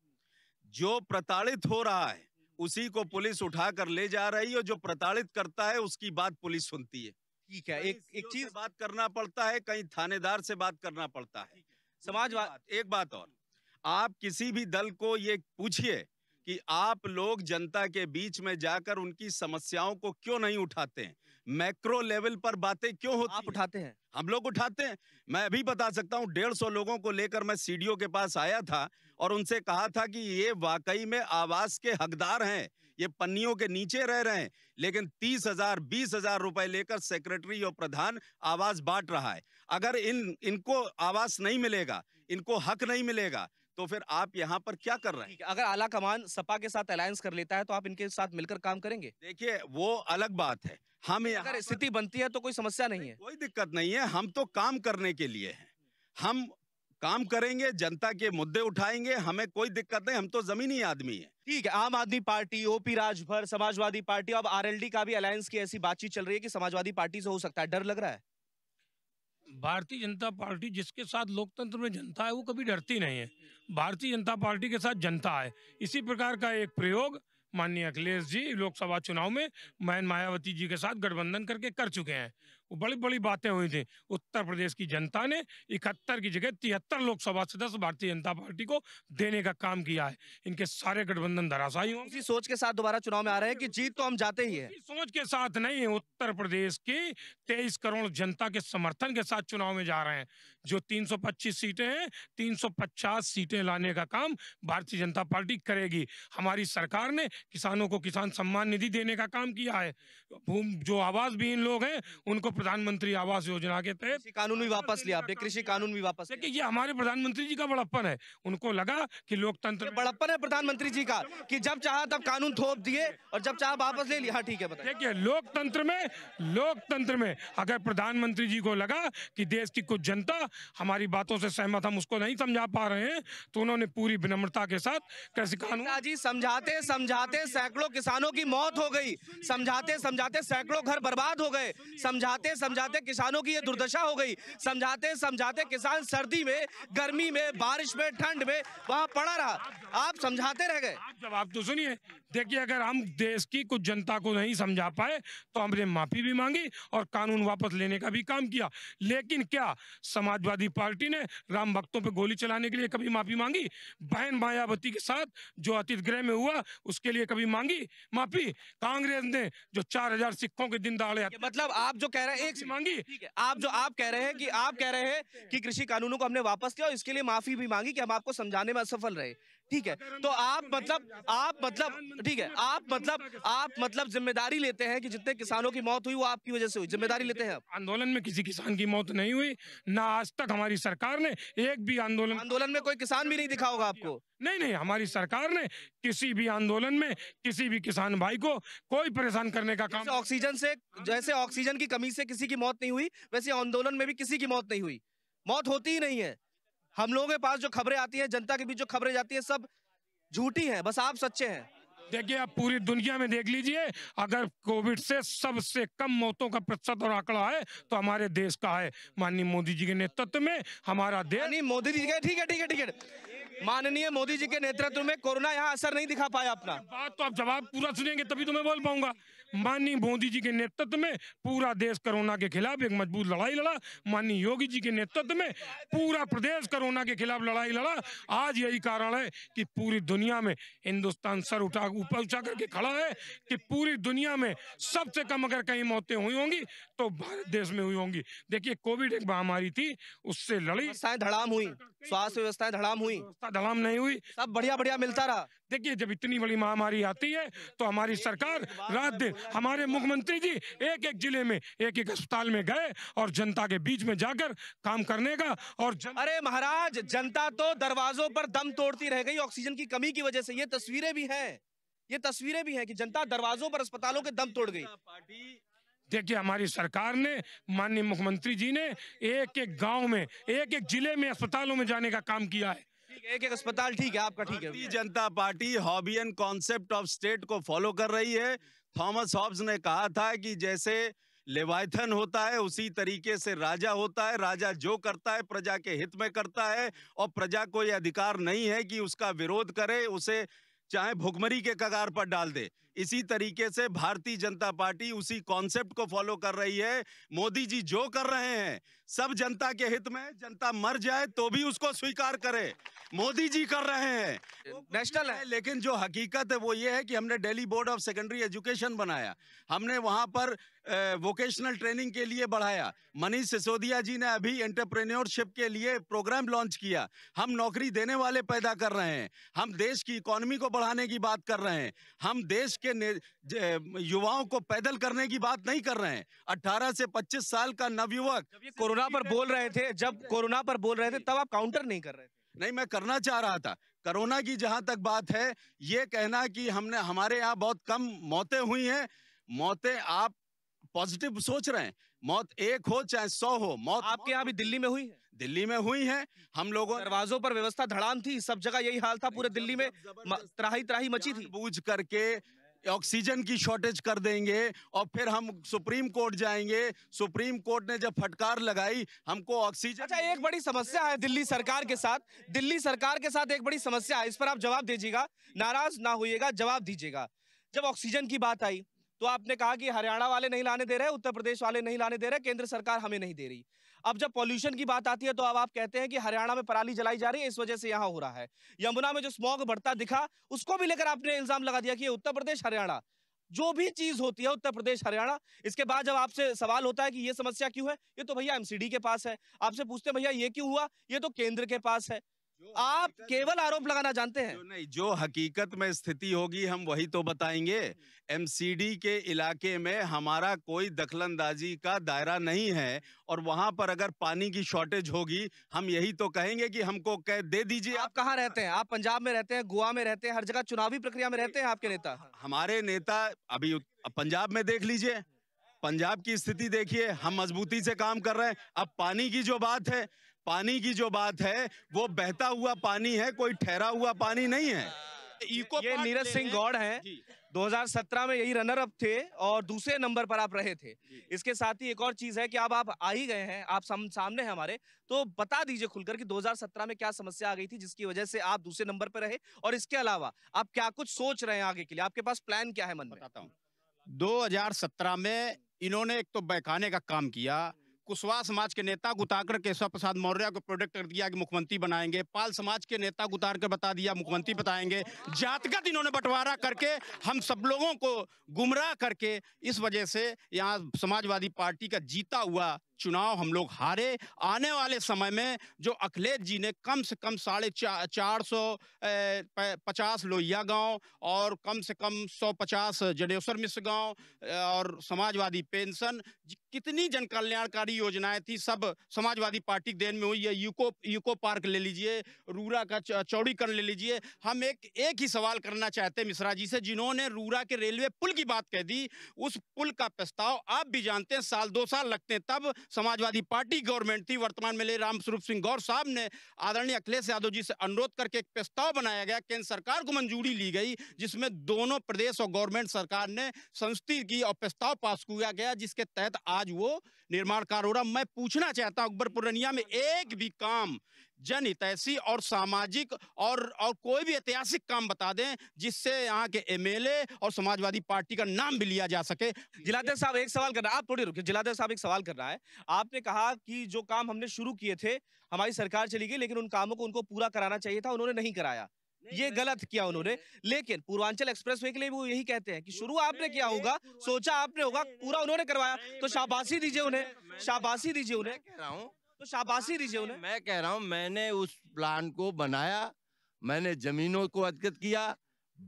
जो प्रताड़ित हो रहा है उसी को पुलिस उठा कर ले जा रही है जो प्रताड़ित करता है उसकी बात पुलिस सुनती है ठीक है एक एक चीज बात करना पड़ता है कहीं थानेदार से बात करना पड़ता है समाजवाद एक बात और आप किसी भी दल को ये पूछिए कि आप लोग जनता के बीच में जाकर उनकी समस्याओं को क्यों नहीं उठाते हैं मैक्रो लेवल पर बातें क्यों होती आप उठाते हैं हम लोग उठाते हैं मैं अभी बता सकता हूं डेढ़ सौ लोगों को लेकर मैं सीडीओ के पास आया था और उनसे कहा था कि ये वाकई में आवास के हकदार हैं ये पन्नियों के नीचे रह रहे हैं लेकिन तीस हजार बीस हजार रुपए लेकर सेक्रेटरी और प्रधान आवास बांट रहा है अगर इन इनको आवास नहीं मिलेगा इनको हक नहीं मिलेगा तो फिर आप यहाँ पर क्या कर रहे हैं अगर आला कमान सपा के साथ अलायंस कर लेता है तो आप इनके साथ मिलकर काम करेंगे देखिए वो अलग बात है हम अगर स्थिति बनती है तो कोई समस्या नहीं है कोई दिक्कत नहीं है हम तो काम करने के लिए हैं हम काम करेंगे जनता के मुद्दे उठाएंगे हमें कोई दिक्कत नहीं हम तो जमीनी आदमी है ठीक है Aam Aadmi party OP Rajbhar Samajwadi party अब आरएलडी का भी अलायंस की ऐसी बातचीत चल रही है कि समाजवादी पार्टी से हो सकता है डर लग रहा है भारतीय जनता पार्टी जिसके साथ लोकतंत्र में जनता है वो कभी डरती नहीं है भारतीय जनता पार्टी के साथ जनता है इसी प्रकार का एक प्रयोग माननीय अखिलेश जी लोकसभा चुनाव में मैन मायावती जी के साथ गठबंधन करके कर चुके हैं वो बड़ी बड़ी बातें हुई थी उत्तर प्रदेश की जनता ने इकहत्तर की जगह तिहत्तर लोकसभा सदस्य भारतीय जनता पार्टी को देने का काम किया है इनके सारे गठबंधन धराशाई हों इसी सोच के साथ दोबारा चुनाव में आ रहे हैं कि जीत तो हम जाते ही है सोच के साथ नहीं है उत्तर प्रदेश की तेईस करोड़ जनता के समर्थन के साथ चुनाव में जा रहे हैं जो तीन सीटें हैं तीन सीटें लाने का काम भारतीय जनता पार्टी करेगी हमारी सरकार ने किसानों को किसान सम्मान निधि देने का काम किया है जो आवाज भी इन लोग हैं उनको प्रधानमंत्री आवास योजना के तहत कानून भी वापस लिया आपने कृषि कानून भी वापस देखिए ये हमारे प्रधानमंत्री जी का बड़प्पन है उनको लगा कि लोकतंत्र बड़प्पन है प्रधानमंत्री जी का कि जब चाहा तब कानून थोप दिए और जब चाहा वापस ले लिया हाँ, ठीक है देखिए लोकतंत्र में लोकतंत्र में अगर प्रधानमंत्री जी को लगा कि देश की कुछ जनता हमारी बातों से सहमत हम उसको नहीं समझा पा रहे हैं तो उन्होंने पूरी विनम्रता के साथ कृषि कानून जी समझाते समझाते सैकड़ों किसानों की मौत हो गई समझाते समझाते सैकड़ों घर बर्बाद हो गए समझाते समझाते समझाते किसानों की ये दुर्दशा हो गई समझाते समझाते किसान सर्दी में गर्मी में बारिश में ठंड में वहाँ पड़ा रहा आप समझाते रह गए जवाब तो सुनिए देखिए अगर हम देश की कुछ जनता को नहीं समझा पाए तो हमने माफी भी मांगी और कानून वापस लेने का भी काम किया लेकिन क्या समाजवादी पार्टी ने राम भक्तों पर गोली चलाने के लिए कभी माफी मांगी बहन मायावती के साथ जो अतिथि गृह में हुआ उसके लिए कभी मांगी माफी कांग्रेस ने जो चार हजार सिखों के दिन दाड़े मतलब आप जो कह रहे एक मांगी आप जो आप कह रहे हैं कि आप कह रहे हैं कि कृषि कानूनों को हमने वापस किया और इसके लिए माफी भी मांगी कि हम आपको समझाने में असफल रहे ठीक है तो आप मतलब आप मतलब ठीक है आप मतलब आप मतलब जिम्मेदारी लेते हैं कि जितने किसानों की मौत हुई वो आपकी वजह से हुई जिम्मेदारी लेते हैं आप आंदोलन में किसी किसान की मौत नहीं हुई ना आज तक हमारी सरकार ने एक भी आंदोलन आंदोलन में कोई किसान भी नहीं दिखा होगा आपको नहीं नहीं हमारी सरकार ने किसी भी आंदोलन में किसी भी किसान भाई को कोई परेशान करने का काम ऑक्सीजन से जैसे ऑक्सीजन की कमी से किसी की मौत नहीं हुई वैसे आंदोलन में भी किसी की मौत नहीं हुई मौत होती ही नहीं है हम लोगों के पास जो खबरें आती हैं जनता के बीच जो खबरें जाती हैं सब झूठी हैं बस आप सच्चे हैं देखिए आप पूरी दुनिया में देख लीजिए अगर कोविड से सबसे कम मौतों का प्रतिशत और आंकड़ा है तो हमारे देश का है माननीय मोदी जी के नेतृत्व में हमारा देश माननीय मोदी जी के ठीक है ठीक है ठीक है माननीय मोदी जी के नेतृत्व में कोरोना यहाँ असर नहीं दिखा पाया अपना बात तो आप जवाब पूरा सुनेंगे तभी तो मैं बोल पाऊंगा माननीय मोदी जी के नेतृत्व में पूरा देश कोरोना के खिलाफ एक मजबूत लड़ाई लड़ा माननीय योगी जी के नेतृत्व में पूरा प्रदेश कोरोना के खिलाफ लड़ाई लड़ा आज यही कारण है कि पूरी दुनिया में हिंदुस्तान सर उठा ऊपर उठा करके खड़ा है कि पूरी दुनिया में सबसे कम अगर कहीं मौतें हुई होंगी तो भारत देश में हुई होंगी देखिए कोविड एक महामारी थी उससे लड़ी धड़ाम हुई स्वास्थ्य व्यवस्थाएं धड़ाम हुई धड़ाम नहीं हुई सब बढ़िया बढ़िया मिलता रहा देखिए जब इतनी बड़ी महामारी आती है तो हमारी सरकार रात दिन हमारे मुख्यमंत्री जी एक एक जिले में एक एक अस्पताल में गए और जनता के बीच में जाकर काम करने का और जन... अरे महाराज जनता तो दरवाजों पर दम तोड़ती रह गई ऑक्सीजन की कमी की वजह से ये तस्वीरें भी है ये तस्वीरें भी है की जनता दरवाजों पर अस्पतालों के दम तोड़ गई देखिए हमारी सरकार ने माननीय मुख्यमंत्री जी ने एक एक गांव में एक एक जिले में अस्पतालों में जाने का काम किया है एक एक अस्पताल ठीक है आपका ठीक है Janata party Hobbesian concept of state को फॉलो कर रही है थॉमस हॉब्स ने कहा था कि जैसे लेवाइथन होता है उसी तरीके से राजा होता है राजा जो करता है प्रजा के हित में करता है और प्रजा को यह अधिकार नहीं है कि उसका विरोध करे उसे चाहे भुखमरी के कगार पर डाल दे इसी तरीके से भारतीय जनता पार्टी उसी कॉन्सेप्ट को फॉलो कर रही है मोदी जी जो कर रहे हैं सब जनता के हित में जनता मर जाए तो भी उसको स्वीकार करे मोदी जी कर रहे हैं नेशनल है लेकिन जो हकीकत है वो ये है कि हमने Delhi board of secondary education बनाया हमने वहाँ पर वोकेशनल ट्रेनिंग के लिए बढ़ाया मनीष सिसोदिया जी ने अभी एंटरप्रेन्योरशिप के लिए प्रोग्राम लॉन्च किया हम नौकरी देने वाले पैदा कर रहे हैं हम देश की इकोनॉमी को बढ़ाने की बात कर रहे हैं हम देश के युवाओं को पैदल करने की बात नहीं कर रहे हैं 18 से 25 साल का नवयुवक कोरोना पर बोल रहे थे जब कोरोना पर बोल रहे थे तब आप काउंटर नहीं कर रहे नहीं मैं करना चाह रहा था कोरोना की जहां तक बात है ये कहना कि हमने हमारे यहाँ बहुत कम मौतें हुई हैं मौतें आप पॉजिटिव सोच रहे हैं मौत एक हो चाहे सौ हो मौत आपके यहाँ भी दिल्ली में हुई है दिल्ली में हुई है हम लोगों दरवाजों पर व्यवस्था धड़ाम थी सब जगह यही हाल था पूरे दिल्ली में त्राही त्राही मची थी बूझ करके ऑक्सीजन की शॉर्टेज कर देंगे और फिर हम सुप्रीम कोर्ट जाएंगे सुप्रीम कोर्ट ने जब फटकार लगाई हमको ऑक्सीजन अच्छा एक बड़ी समस्या है दिल्ली सरकार के साथ दिल्ली सरकार के साथ एक बड़ी समस्या है इस पर आप जवाब दीजिएगा नाराज ना होइएगा जवाब दीजिएगा जब ऑक्सीजन की बात आई तो आपने कहा कि हरियाणा वाले नहीं लाने दे रहे उत्तर प्रदेश वाले नहीं लाने दे रहे केंद्र सरकार हमें नहीं दे रही अब जब पॉल्यूशन की बात आती है तो अब आप कहते हैं कि हरियाणा में पराली जलाई जा रही है इस वजह से यहाँ हो रहा है यमुना में जो स्मॉग बढ़ता दिखा उसको भी लेकर आपने इल्जाम लगा दिया कि उत्तर प्रदेश हरियाणा जो भी चीज होती है उत्तर प्रदेश हरियाणा इसके बाद जब आपसे सवाल होता है कि ये समस्या क्यों है ये तो भैया एमसीडी के पास है आपसे पूछते भैया ये क्यों हुआ ये तो केंद्र के पास है आप केवल आरोप लगाना जानते हैं नहीं जो हकीकत में स्थिति होगी हम वही तो बताएंगे एमसीडी हम्म। के इलाके में हमारा कोई दखलंदाजी का दायरा नहीं है और वहां पर अगर पानी की शॉर्टेज होगी हम यही तो कहेंगे कि हमको कह दे दीजिए आप कहाँ रहते हैं आप पंजाब में रहते हैं गोवा में रहते हैं हर जगह चुनावी प्रक्रिया में रहते हैं आपके नेता हमारे नेता अभी पंजाब में देख लीजिए पंजाब की स्थिति देखिए हम मजबूती से काम कर रहे हैं अब पानी की जो बात है पानी की जो बात है वो बहता हुआ पानी है कोई ठहरा हुआ पानी नहीं है इको ये नीरज सिंह गौड़ हैं 2017 में यही रनर अप थे और दूसरे नंबर पर आप रहे थे इसके साथ ही एक और चीज है कि अब आप आ ही गए हैं आप सम, सामने हैं हमारे तो बता दीजिए खुलकर कि 2017 में क्या समस्या आ गई थी जिसकी वजह से आप दूसरे नंबर पर रहे और इसके अलावा आप क्या कुछ सोच रहे हैं आगे के लिए आपके पास प्लान क्या है मन बताता हूँ दो में इन्होंने एक तो बहकाने का काम किया कुशवाहा समाज के नेता को गुताकर केशव प्रसाद मौर्य को प्रोडक्ट कर दिया कि मुख्यमंत्री बनाएंगे पाल समाज के नेता को उतार कर बता दिया मुख्यमंत्री बताएंगे जातगत इन्होंने बंटवारा करके हम सब लोगों को गुमराह करके इस वजह से यहाँ समाजवादी पार्टी का जीता हुआ चुनाव हम लोग हारे आने वाले समय में जो अखिलेश जी ने कम से कम साढ़े चा, चार सौ पचास लोहिया गांव और कम से कम सौ पचास जडेश्वर मिश्र गांव और समाजवादी पेंशन कितनी जन कल्याणकारी योजनाएं थी सब समाजवादी पार्टी देन में हुई है यूको यूको पार्क ले लीजिए रूरा का चौड़ीकरण ले लीजिए हम एक एक ही सवाल करना चाहते हैं मिश्रा जी से जिन्होंने रूरा के रेलवे पुल की बात कह दी उस पुल का प्रस्ताव आप भी जानते हैं साल दो साल लगते हैं तब समाजवादी पार्टी गवर्नमेंट थी वर्तमान में ले राम स्वरूप सिंह गौर साहब ने आदरणीय अखिलेश यादव जी से अनुरोध करके एक प्रस्ताव बनाया गया केंद्र सरकार को मंजूरी ली गई जिसमें दोनों प्रदेश और गवर्नमेंट सरकार ने संस्थित की और प्रस्ताव पास किया गया जिसके तहत आज वो निर्माण कार्य हो रहा मैं पूछना चाहता हूँ अकबर पुरनिया में एक भी काम जनहितैषी और सामाजिक और और कोई भी ऐतिहासिक काम बता दें जिससे यहाँ के एमएलए और समाजवादी पार्टी का नाम भी लिया जा सके जिलाध्यक्ष साहब एक सवाल कर रहा है आप थोड़ी रुके जिलाध्यक्ष साहब एक सवाल कर रहा है आपने कहा कि जो काम हमने शुरू किए थे हमारी सरकार चली गई लेकिन उन कामों को उनको पूरा कराना चाहिए था उन्होंने नहीं कराया ये गलत किया उन्होंने लेकिन पूर्वांचल एक्सप्रेस वे के लिए वो यही कहते हैं कि शुरू आपने किया होगा सोचा आपने होगा पूरा उन्होंने करवाया तो शाबाशी दीजिए उन्हें शाबाशी दीजिए उन्हें कह रहा हूँ तो शाबाशी दीजिए उन्हें मैं कह रहा हूँ मैंने उस प्लान को बनाया मैंने जमीनों को अधिकृत किया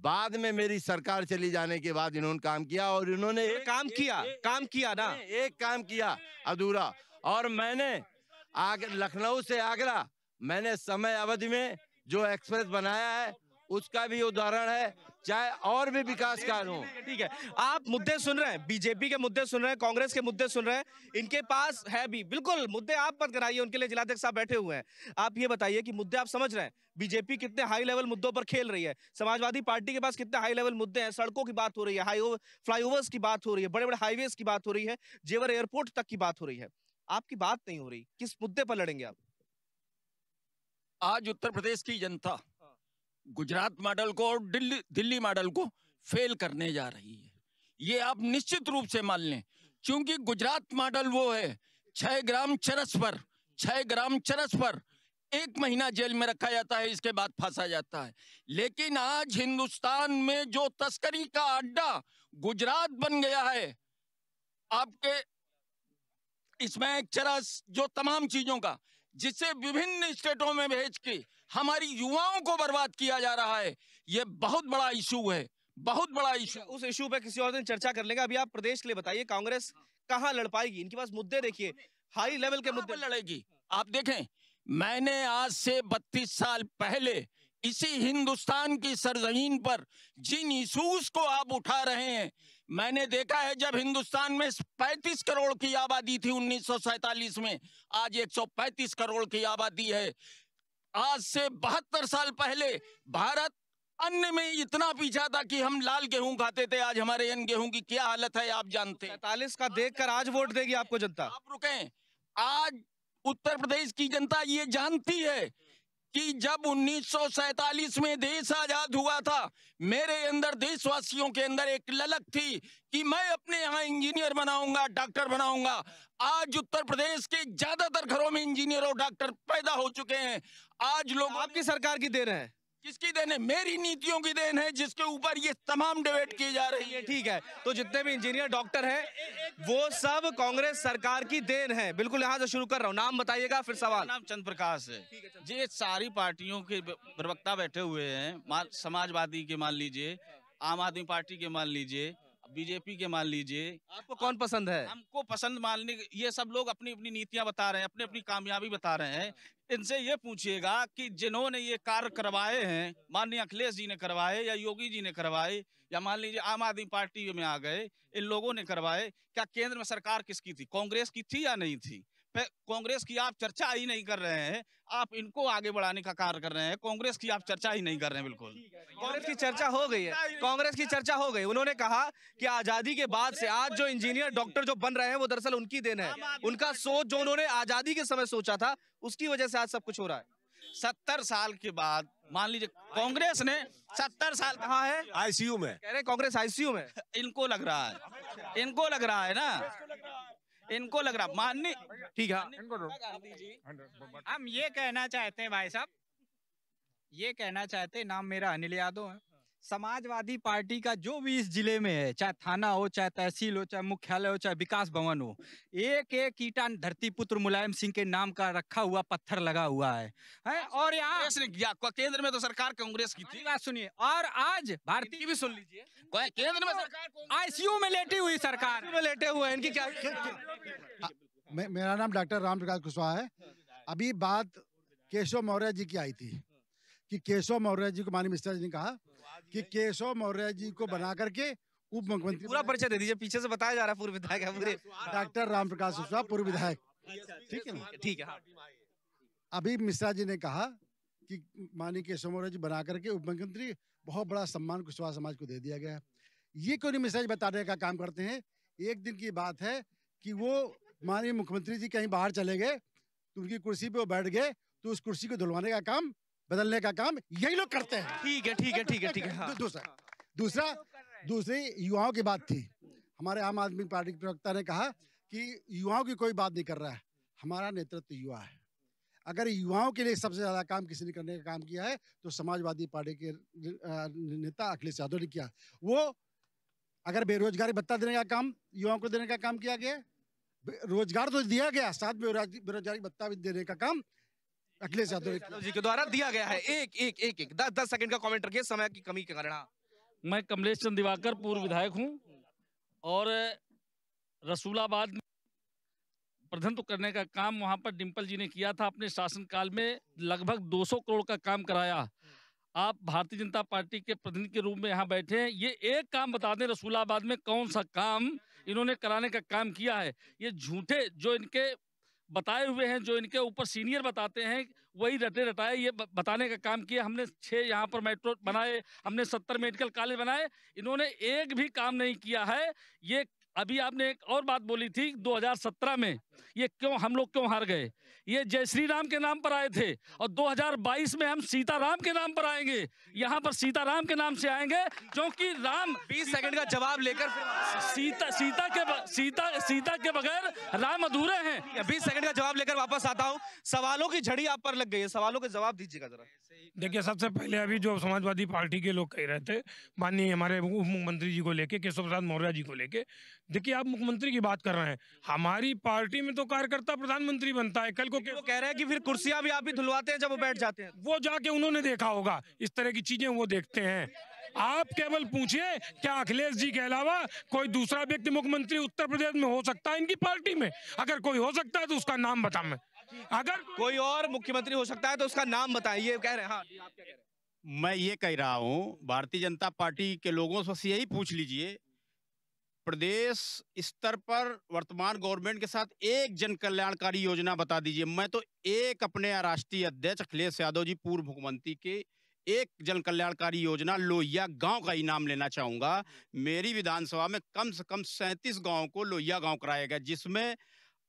बाद में मेरी सरकार चली जाने के बाद इन्होंने काम किया और इन्होंने एक, काम किया काम किया ना एक काम किया अधूरा और मैंने आग लखनऊ से आगरा मैंने समय अवधि में जो एक्सप्रेस बनाया है उसका भी उदाहरण है चाहे और भी विकास हाँ, कार्य हो ठीक है आप मुद्दे सुन रहे हैं बीजेपी के मुद्दे सुन रहे हैं कांग्रेस के मुद्दे सुन रहे हैं इनके पास है भी बिल्कुल मुद्दे आप पर कराइए उनके लिए जिलाध्यक्ष साहब बैठे हुए हैं आप ये बताइए कि मुद्दे आप समझ रहे हैं बीजेपी कितने हाई लेवल मुद्दों पर खेल रही है समाजवादी पार्टी के पास कितने हाई लेवल मुद्दे हैं सड़कों की बात हो रही है हाई फ्लाईओवर्स की बात हो रही है बड़े बड़े हाईवेज की बात हो रही है जेवर एयरपोर्ट तक की बात हो रही है आपकी बात नहीं हो रही किस मुद्दे पर लड़ेंगे आप आज उत्तर प्रदेश की जनता हाँ। गुजरात मॉडल को और दिल्ली दिल्ली मॉडल को फेल करने जा रही है ये आप निश्चित रूप से मान लें क्योंकि गुजरात मॉडल वो है छह ग्राम चरस पर छह ग्राम चरस पर एक महीना जेल में रखा जाता है इसके बाद फंसा जाता है लेकिन आज हिंदुस्तान में जो तस्करी का अड्डा गुजरात बन गया है आपके इसमें चरस जो तमाम चीजों का जिसे विभिन्न स्टेटों में भेज के हमारी युवाओं को बर्बाद किया जा रहा है ये बहुत बड़ा इशू है बहुत बड़ा इशू अच्छा, उस इशू पे किसी और दिन चर्चा कर लेगा अभी आप प्रदेश के लिए बताइए कांग्रेस हाँ। कहाँ लड़ पाएगी इनके पास मुद्दे देखिए हाई लेवल के मुद्दे लड़ेगी आप देखें मैंने आज से बत्तीस साल पहले इसी हिंदुस्तान की सरजमीन पर जिन इशूज को आप उठा रहे हैं मैंने देखा है जब हिंदुस्तान में 35 करोड़ की आबादी थी उन्नीस में आज 135 करोड़ की आबादी है आज से बहत्तर साल पहले भारत अन्य में इतना पीछा था कि हम लाल गेहूं खाते थे आज हमारे अन्न गेहूं की क्या हालत है आप जानते हैं पैतालीस का देखकर आज वोट देगी आपको जनता आप रुके आज उत्तर प्रदेश की जनता ये जानती है कि जब उन्नीस में देश आजाद हुआ था मेरे अंदर देशवासियों के अंदर एक ललक थी कि मैं अपने यहाँ इंजीनियर बनाऊंगा डॉक्टर बनाऊंगा आज उत्तर प्रदेश के ज्यादातर घरों में इंजीनियर और डॉक्टर पैदा हो चुके हैं आज लोग आपकी सरकार की रहे है किसकी देन है मेरी नीतियों की देन है जिसके ऊपर ये तमाम डिबेट की जा रही है ठीक है तो जितने भी इंजीनियर डॉक्टर हैं वो सब कांग्रेस सरकार की देन है बिल्कुल यहाँ से शुरू कर रहा हूँ नाम बताइएगा फिर सवाल नाम चंद प्रकाश है जी सारी पार्टियों के प्रवक्ता बैठे हुए हैं समाजवादी के मान लीजिए आम आदमी पार्टी के मान लीजिए बीजेपी के मान लीजिए आपको कौन पसंद है हमको पसंद मानने ये सब लोग अपनी अपनी नीतियां बता रहे हैं अपनी अपनी कामयाबी बता रहे हैं इनसे ये पूछिएगा कि जिन्होंने ये कार्य करवाए हैं माननीय अखिलेश जी ने करवाए या योगी जी ने करवाए या मान लीजिए आम आदमी पार्टी में आ गए इन लोगों ने करवाए क्या केंद्र में सरकार किसकी थी कांग्रेस की थी या नहीं थी कांग्रेस की आप चर्चा ही नहीं कर रहे हैं आप इनको आगे बढ़ाने का कार्य कर रहे हैं कांग्रेस की आप चर्चा ही नहीं कर रहे हैं बिल्कुल कांग्रेस की चर्चा हो गई है कांग्रेस की चर्चा हो गई उन्होंने कहा कि आजादी के बाद से आज जो इंजीनियर डॉक्टर जो बन रहे हैं वो दरअसल उनकी देन है उनका सोच जो उन्होंने आजादी के समय सोचा था उसकी वजह से आज सब कुछ हो रहा है सत्तर साल के बाद मान लीजिए कांग्रेस ने सत्तर साल कहा है आईसीयू में कह रहे कांग्रेस आईसीयू में इनको लग रहा है इनको लग रहा है ना इनको लग रहा माननीय ठीक है हम ये कहना चाहते हैं भाई साहब ये कहना चाहते नाम मेरा अनिल यादव है हाँ। समाजवादी पार्टी का जो भी इस जिले में है चाहे थाना हो चाहे तहसील हो चाहे मुख्यालय हो चाहे विकास भवन हो एक एक ईटा धरती पुत्र मुलायम सिंह के नाम का रखा हुआ पत्थर लगा हुआ है, है? और यहाँ केंद्र में तो सरकार कांग्रेस की थी बात सुनिए और आज भारतीय भी सुन लीजिए केंद्र में सरकार आईसीयू में लेटी हुई सरकार में लेटे हुए इनकी क्या मे, मेरा नाम डॉक्टर राम प्रकाश कुशवाहा है अभी बात केशव मौर्य जी की आई थी कि केशव मौर्य जी को माननीय मिश्रा जी ने कहा कि केशव मौर्य जी को बना करके उप मुख्यमंत्री पूरा परिचय दे दीजिए पीछे से बताया जा रहा है पूर्व विधायक है पूरे डॉक्टर राम प्रकाश कुशवाहा पूर्व विधायक अच्छा, अच्छा, ठीक है अच्छा, ठीक है हाँ। अभी मिश्रा जी ने कहा कि माननीय केशव मौर्य जी बना करके उप मुख्यमंत्री बहुत बड़ा सम्मान कुशवाहा समाज को दे दिया गया है ये क्यों नहीं मिश्रा जी बताने का काम करते हैं एक दिन की बात है कि वो माननीय मुख्यमंत्री जी कहीं बाहर चले गए तो उनकी कुर्सी पे वो बैठ गए तो उस कुर्सी को धुलवाने का काम बदलने का काम यही लोग करते हैं ठीक है ठीक है ठीक है ठीक है हाँ। दूसरा दूसरा हाँ। दूसरी युवाओं की बात थी हमारे आम आदमी पार्टी के प्रवक्ता ने कहा कि युवाओं की कोई बात नहीं कर रहा है हमारा नेतृत्व युवा है अगर युवाओं के लिए सबसे ज्यादा काम किसी ने करने का काम किया है तो समाजवादी पार्टी के नेता अखिलेश यादव ने किया वो अगर बेरोजगारी भत्ता देने का काम युवाओं को देने का काम किया गया रोजगार तो दिया गया साथ में बेरोजगारी भत्ता भी देने का काम अखिलेश यादव जी के द्वारा दिया गया है एक एक एक एक दस दस सेकंड का कमेंट रखिए समय की कमी के कारण मैं कमलेश चंद दिवाकर पूर्व विधायक हूं और रसूलाबाद में तो करने का काम वहां पर डिंपल जी ने किया था अपने शासनकाल में लगभग 200 करोड़ का काम कराया आप भारतीय जनता पार्टी के प्रतिनिधि के रूप में यहाँ बैठे हैं ये एक काम बता दें रसूलाबाद में कौन सा काम इन्होंने कराने का काम किया है ये झूठे जो इनके बताए हुए हैं जो इनके ऊपर सीनियर बताते हैं वही रटे रटाए ये बताने का काम किया हमने छः यहाँ पर मेट्रो बनाए हमने सत्तर मेडिकल कॉलेज बनाए इन्होंने एक भी काम नहीं किया है ये अभी आपने एक और बात बोली थी 2017 में ये क्यों हम लोग क्यों हार गए ये जय श्री राम के नाम पर आए थे और 2022 में हम सीताराम के नाम पर आएंगे यहाँ पर सीताराम के नाम से आएंगे क्योंकि राम 20 सेकंड का जवाब लेकर सीता सीता के सीता सीता के बगैर राम अधूरे हैं 20 सेकंड का जवाब लेकर वापस आता हूँ सवालों की झड़ी आप पर लग गई है सवालों के जवाब दीजिएगा जरा देखिए सबसे पहले अभी जो समाजवादी पार्टी के लोग कह रहे थे माननीय हमारे मुख्यमंत्री जी को लेके केशव प्रसाद मौर्य जी को लेके देखिए आप मुख्यमंत्री की बात कर रहे हैं हमारी पार्टी में तो कार्यकर्ता प्रधानमंत्री बनता है कल को वो कह रहे हैं कि फिर कुर्सियां भी आप ही धुलवाते हैं जब वो बैठ जाते हैं वो जाके उन्होंने देखा होगा इस तरह की चीजें वो देखते हैं आप केवल पूछिए क्या अखिलेश जी के अलावा कोई दूसरा व्यक्ति मुख्यमंत्री उत्तर प्रदेश में हो सकता है इनकी पार्टी में अगर कोई हो सकता है तो उसका नाम बता मैं अगर कोई और मुख्यमंत्री हो सकता है तो उसका नाम बताएं ये कह रहे हैं हाँ, कह रहे हैं मैं ये कह रहा हूँ भारतीय जनता पार्टी के लोगों से यही पूछ लीजिए प्रदेश स्तर पर वर्तमान गवर्नमेंट के साथ एक जन कल्याणकारी योजना बता दीजिए मैं तो एक अपने राष्ट्रीय अध्यक्ष अखिलेश यादव जी पूर्व मुख्यमंत्री के एक जन कल्याणकारी योजना लोहिया गांव का ही नाम लेना चाहूंगा मेरी विधानसभा में कम से कम सैंतीस गाँव को लोहिया गाँव कराया गया जिसमें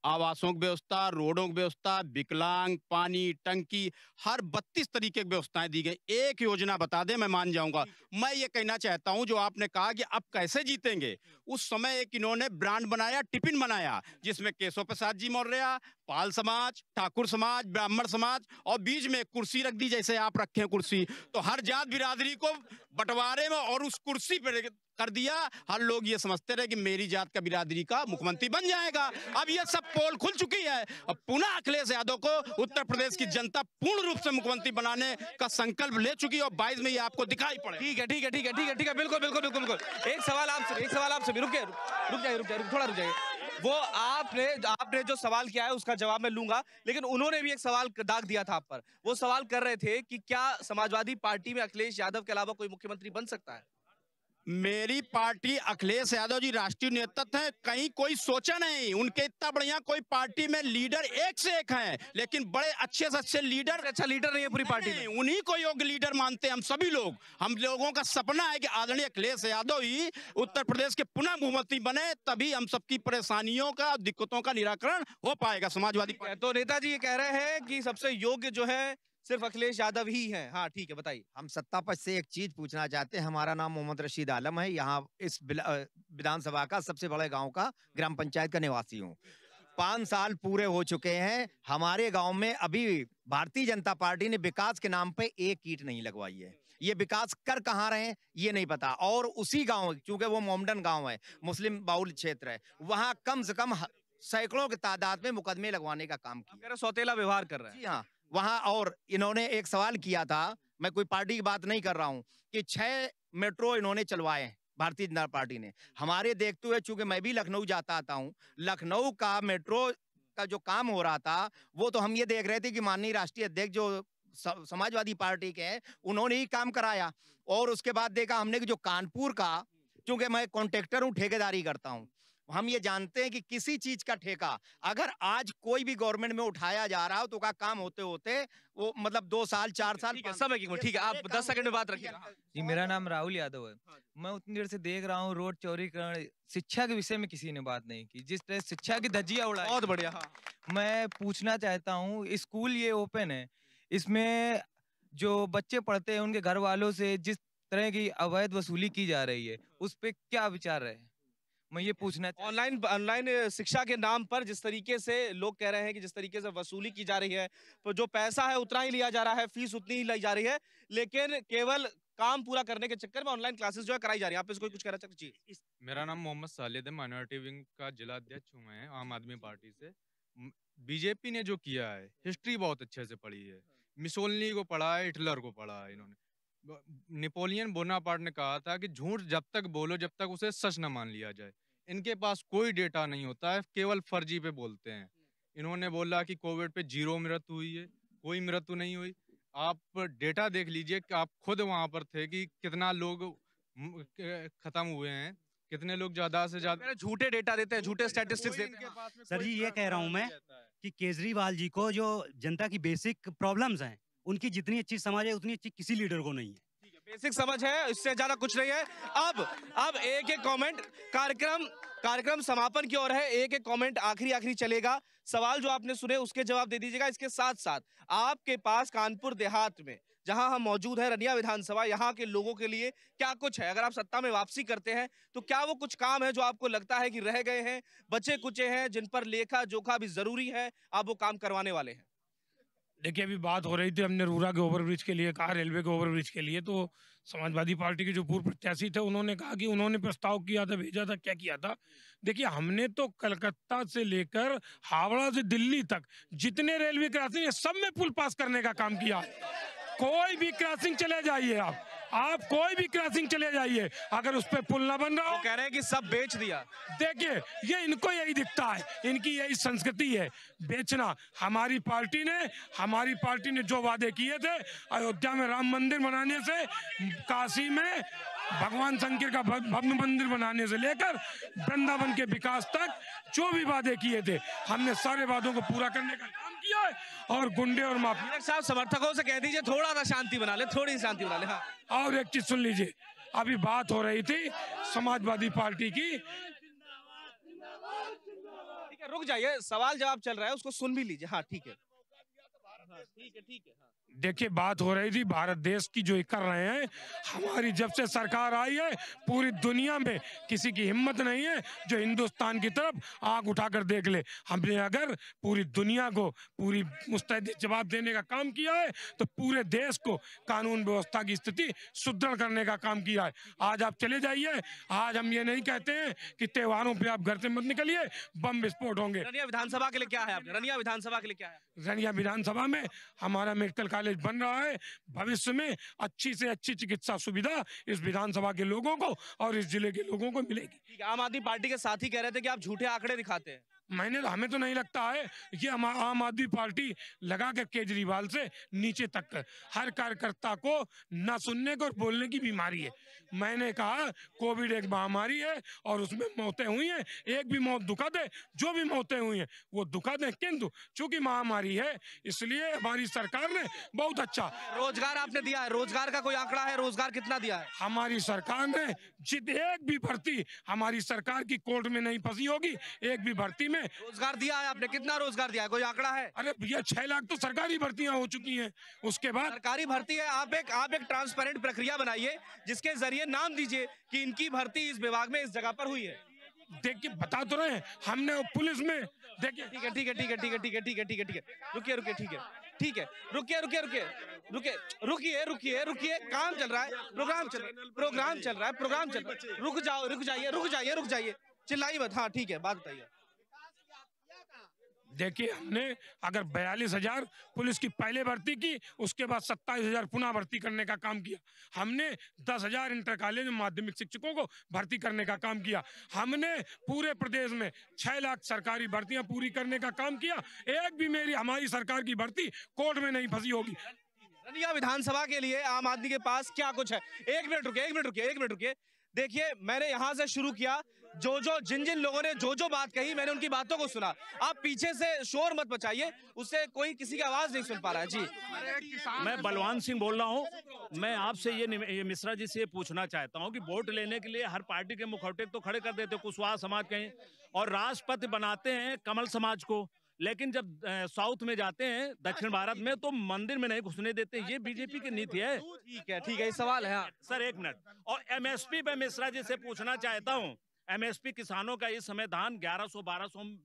आवासों की व्यवस्था रोडों की व्यवस्था विकलांग पानी टंकी हर बत्तीस तरीके की व्यवस्थाएं दी गई एक योजना बता दे मैं मान जाऊंगा मैं ये कहना चाहता हूं जो आपने कहा कि अब कैसे जीतेंगे उस समय एक इन्होंने ब्रांड बनाया टिफिन बनाया जिसमें केशव प्रसाद जी मौर्य पाल समाज ठाकुर समाज ब्राह्मण समाज और बीच में कुर्सी रख दी जैसे आप रखे कुर्सी तो हर जात बिरादरी को बंटवारे में और उस कुर्सी पर कर दिया हर लोग ये समझते रहे कि मेरी जात का बिरादरी का मुख्यमंत्री बन जाएगा अब ये सब पोल खुल चुकी है अब पुनः अखिलेश यादव को उत्तर प्रदेश की जनता पूर्ण रूप से मुख्यमंत्री बनाने का संकल्प ले चुकी है और बाईस में ये आपको दिखाई पड़े ठीक है ठीक है ठीक है ठीक है ठीक है बिल्कुल बिल्कुल बिल्कुल बिल्कुल एक सवाल आपसे एक सवाल आपसे रुक रुक जाए रुक जाए थोड़ा रुक जाइए वो आपने आपने जो सवाल किया है उसका जवाब मैं लूंगा लेकिन उन्होंने भी एक सवाल दाग दिया था आप पर वो सवाल कर रहे थे कि क्या समाजवादी पार्टी में अखिलेश यादव के अलावा कोई मुख्यमंत्री बन सकता है मेरी पार्टी अखिलेश यादव जी राष्ट्रीय नेतृत्व है कहीं कोई सोचा नहीं उनके इतना बढ़िया कोई पार्टी में लीडर एक से एक हैं लेकिन बड़े अच्छे से अच्छे लीडर अच्छा लीडर नहीं है पूरी पार्टी में उन्हीं को योग्य लीडर मानते हैं हम सभी लोग हम लोगों का सपना है कि आदरणीय अखिलेश यादव ही उत्तर प्रदेश के पुनः मुख्यमंत्री बने तभी हम सबकी परेशानियों का दिक्कतों का निराकरण हो पाएगा समाजवादी तो नेताजी ये कह रहे हैं कि सबसे योग्य जो है सिर्फ अखिलेश यादव ही हैं हाँ ठीक है बताइए हम पक्ष से एक चीज पूछना चाहते हैं हमारा नाम मोहम्मद रशीद आलम है यहाँ इस विधानसभा का सबसे बड़े गांव का ग्राम पंचायत का निवासी हूँ पांच साल पूरे हो चुके हैं हमारे गांव में अभी भारतीय जनता पार्टी ने विकास के नाम पे एक कीट नहीं लगवाई है ये विकास कर कहाँ रहे ये नहीं पता और उसी गाँव चूंकि वो मोमडन गाँव है मुस्लिम बाउल क्षेत्र है वहाँ कम से कम सैकड़ों की तादाद में मुकदमे लगवाने का काम किया सौतेला व्यवहार कर रहे हैं जी हाँ वहां और इन्होंने एक सवाल किया था मैं कोई पार्टी की बात नहीं कर रहा हूं कि छह मेट्रो इन्होंने चलवाए हैं भारतीय जनता पार्टी ने हमारे देखते हुए चूंकि मैं भी लखनऊ जाता आता हूँ लखनऊ का मेट्रो का जो काम हो रहा था वो तो हम ये देख रहे थे कि माननीय राष्ट्रीय अध्यक्ष जो समाजवादी पार्टी के हैं उन्होंने ही काम कराया और उसके बाद देखा हमने कि जो कानपुर का चूंकि मैं कॉन्ट्रेक्टर हूँ ठेकेदारी करता हूँ हम ये जानते हैं कि किसी चीज का ठेका अगर आज कोई भी गवर्नमेंट में उठाया जा रहा हो तो का काम होते होते वो मतलब दो साल चार साल सब एक ठीक है आप दस सेकंड में बात रखिए जी मेरा नाम राहुल यादव है हाँ मैं उतनी देर से देख रहा हूँ रोड चौरीकरण शिक्षा के विषय में किसी ने बात नहीं की जिस तरह शिक्षा की धज्जिया उड़ा बहुत बढ़िया हाँ। मैं पूछना चाहता हूँ स्कूल ये ओपन है इसमें जो बच्चे पढ़ते हैं उनके घर वालों से जिस तरह की अवैध वसूली की जा रही है हाँ। उस पर क्या विचार है मैं ये पूछना ऑनलाइन ऑनलाइन शिक्षा के नाम पर जिस तरीके से लोग कह रहे हैं कि जिस तरीके से वसूली की जा रही है तो जो पैसा है उतना ही लिया जा रहा है फीस उतनी ही लाई जा रही है लेकिन केवल काम पूरा करने के चक्कर में ऑनलाइन क्लासेस जो है कराई जा रही है आप इसको कुछ कहना चाहते जी मेरा नाम मोहम्मद सालिद है माइनॉरिटी विंग का जिला अध्यक्ष हुए हैं आम आदमी पार्टी से बीजेपी ने जो किया है हिस्ट्री बहुत अच्छे से पढ़ी है हाँ। मिसोलनी को पढ़ा है हिटलर को पढ़ा है इन्होंने नेपोलियन बोनापार्ट ने कहा था कि झूठ जब तक बोलो जब तक उसे सच न मान लिया जाए इनके पास कोई डेटा नहीं होता है केवल फर्जी पे बोलते हैं इन्होंने बोला कि कोविड पे जीरो मृत्यु हुई है कोई मृत्यु नहीं हुई आप डेटा देख लीजिए कि आप खुद वहाँ पर थे कि कितना लोग खत्म हुए हैं कितने लोग ज्यादा से ज्यादा झूठे डेटा देते हैं झूठे स्टैटिस्टिक्स देते हैं सर जी ये कह रहा हूँ मैं कि केजरीवाल जी को जो जनता की बेसिक प्रॉब्लम्स हैं उनकी जितनी अच्छी समझ है उतनी अच्छी किसी लीडर को नहीं है बेसिक समझ है इससे ज्यादा कुछ नहीं है अब अब एक एक कमेंट कार्यक्रम कार्यक्रम समापन की ओर है एक एक कमेंट आखिरी आखिरी चलेगा सवाल जो आपने सुने उसके जवाब दे दीजिएगा इसके साथ साथ आपके पास कानपुर देहात में जहां हम मौजूद हैं रनिया विधानसभा यहां के लोगों के लिए क्या कुछ है अगर आप सत्ता में वापसी करते हैं तो क्या वो कुछ काम है जो आपको लगता है कि रह गए हैं बचे कुचे हैं जिन पर लेखा जोखा भी जरूरी है आप वो काम करवाने वाले हैं देखिए अभी बात हो रही थी हमने रूरा के ओवरब्रिज के लिए कहा रेलवे के ओवरब्रिज के लिए तो समाजवादी पार्टी के जो पूर्व प्रत्याशी थे उन्होंने कहा कि उन्होंने प्रस्ताव किया था भेजा था क्या किया था देखिए हमने तो कलकत्ता से लेकर हावड़ा से दिल्ली तक जितने रेलवे क्रॉसिंग है सब में पुल पास करने का काम किया कोई भी क्रॉसिंग चले जाइए आप आप कोई भी क्रॉसिंग चले जाइए अगर उस पर पुल ना बन रहा हो तो कह रहे हैं कि सब बेच दिया देखिए ये इनको यही दिखता है इनकी यही संस्कृति है बेचना हमारी पार्टी ने हमारी पार्टी ने जो वादे किए थे अयोध्या में राम मंदिर बनाने से काशी में भगवान शंकर का भव्य मंदिर बनाने से लेकर वृंदावन के विकास तक जो भी वादे किए थे हमने सारे वादों को पूरा करने का और गुंडे और माफिया साहब समर्थकों से कह दीजिए थोड़ा सा शांति बना ले थोड़ी शांति बना ले हाँ। और एक चीज सुन लीजिए अभी बात हो रही थी समाजवादी पार्टी की ठीक है रुक जाइए सवाल जवाब चल रहा है उसको सुन भी लीजिए हाँ ठीक है हाँ, ठीक है ठीक है हाँ। देखिए बात हो रही थी भारत देश की जो कर रहे हैं हमारी जब से सरकार आई है पूरी दुनिया में किसी की हिम्मत नहीं है जो हिंदुस्तान की तरफ आग उठाकर देख ले हमने अगर पूरी दुनिया को पूरी मुस्तैद जवाब देने का काम किया है तो पूरे देश को कानून व्यवस्था की स्थिति सुदृढ़ करने का काम किया है आज आप चले जाइए आज हम ये नहीं कहते हैं कि त्योहारों पर आप घर से मत निकलिए बम विस्फोट होंगे रनिया विधानसभा के लिए क्या है रनिया विधानसभा के लिए क्या है रनिया विधानसभा में हमारा मेडिकल कॉलेज बन रहा है भविष्य में अच्छी से अच्छी चिकित्सा सुविधा इस विधानसभा के लोगों को और इस जिले के लोगों को मिलेगी आम आदमी पार्टी के साथ ही कह रहे थे कि आप झूठे आंकड़े दिखाते हैं मैंने तो, हमें तो नहीं लगता है ये आम आदमी पार्टी लगा कर केजरीवाल से नीचे तक हर कार्यकर्ता को ना सुनने को और बोलने की बीमारी है मैंने कहा कोविड एक महामारी है और उसमें मौतें हुई हैं एक भी मौत दुखद है जो भी मौतें हुई हैं वो दुखद है किंतु चूंकि महामारी है इसलिए हमारी सरकार ने बहुत अच्छा रोजगार आपने दिया है रोजगार का कोई आंकड़ा है रोजगार कितना दिया है हमारी सरकार ने जित एक भी भर्ती हमारी सरकार की कोर्ट में नहीं फंसी होगी एक भी भर्ती में है रोजगार दिया है आपने कितना रोजगार दिया है कोई आंकड़ा है अरे भैया छह लाख तो सरकारी भर्तियां हो चुकी हैं उसके बाद सरकारी भर्ती है आप एक आप एक ट्रांसपेरेंट प्रक्रिया बनाइए जिसके जरिए नाम दीजिए कि इनकी भर्ती इस विभाग में इस जगह पर हुई है देखिए बता तो रहे हमने पुलिस में देखिए ठीक है ठीक है ठीक है ठीक है ठीक है ठीक है ठीक है ठीक है रुकिए रुकिए ठीक है ठीक है रुकिए रुकिए रुकिए रुकिए रुकिए रुकिए रुकिए काम चल रहा है प्रोग्राम चल रहा है प्रोग्राम चल रहा है प्रोग्राम चल रहा है रुक जाओ रुक जाइए रुक जाइए रुक जाइए चिल्लाइए मत हाँ ठीक है बात बताइए देखिए हमने अगर बयालीस हजार पुलिस की पहले भर्ती की उसके बाद सत्ताईस हजार पुनः भर्ती करने का काम किया हमने दस हजार इंटर कॉलेज माध्यमिक शिक्षकों को भर्ती करने का काम किया हमने पूरे प्रदेश में छह लाख सरकारी भर्तियां पूरी करने का काम किया एक भी मेरी हमारी सरकार की भर्ती कोर्ट में नहीं फंसी होगी रनिया विधानसभा के लिए आम आदमी के पास क्या कुछ है एक मिनट रुके एक मिनट रुके एक मिनट रुके देखिए मैंने यहाँ से शुरू किया जो जो जिन जिन लोगों ने जो जो बात कही मैंने उनकी बातों को सुना आप पीछे से शोर मत बचाइए उससे कोई किसी की आवाज नहीं सुन पा रहा है जी मैं बलवान सिंह बोल रहा हूँ मैं आपसे ये मिश्रा जी से ये पूछना चाहता हूँ कि वोट लेने के लिए हर पार्टी के मुखौटे तो खड़े कर देते कुशवाहा समाज कहीं और राष्ट्रपति बनाते हैं कमल समाज को लेकिन जब साउथ में जाते हैं दक्षिण भारत में तो मंदिर में नहीं घुसने देते ये बीजेपी की नीति है ठीक है ठीक है सवाल है हाँ। सर एक मिनट और एमएसपी पे मिश्रा जी से पूछना चाहता हूँ एमएसपी किसानों का इस समय धान 1100-1200 हम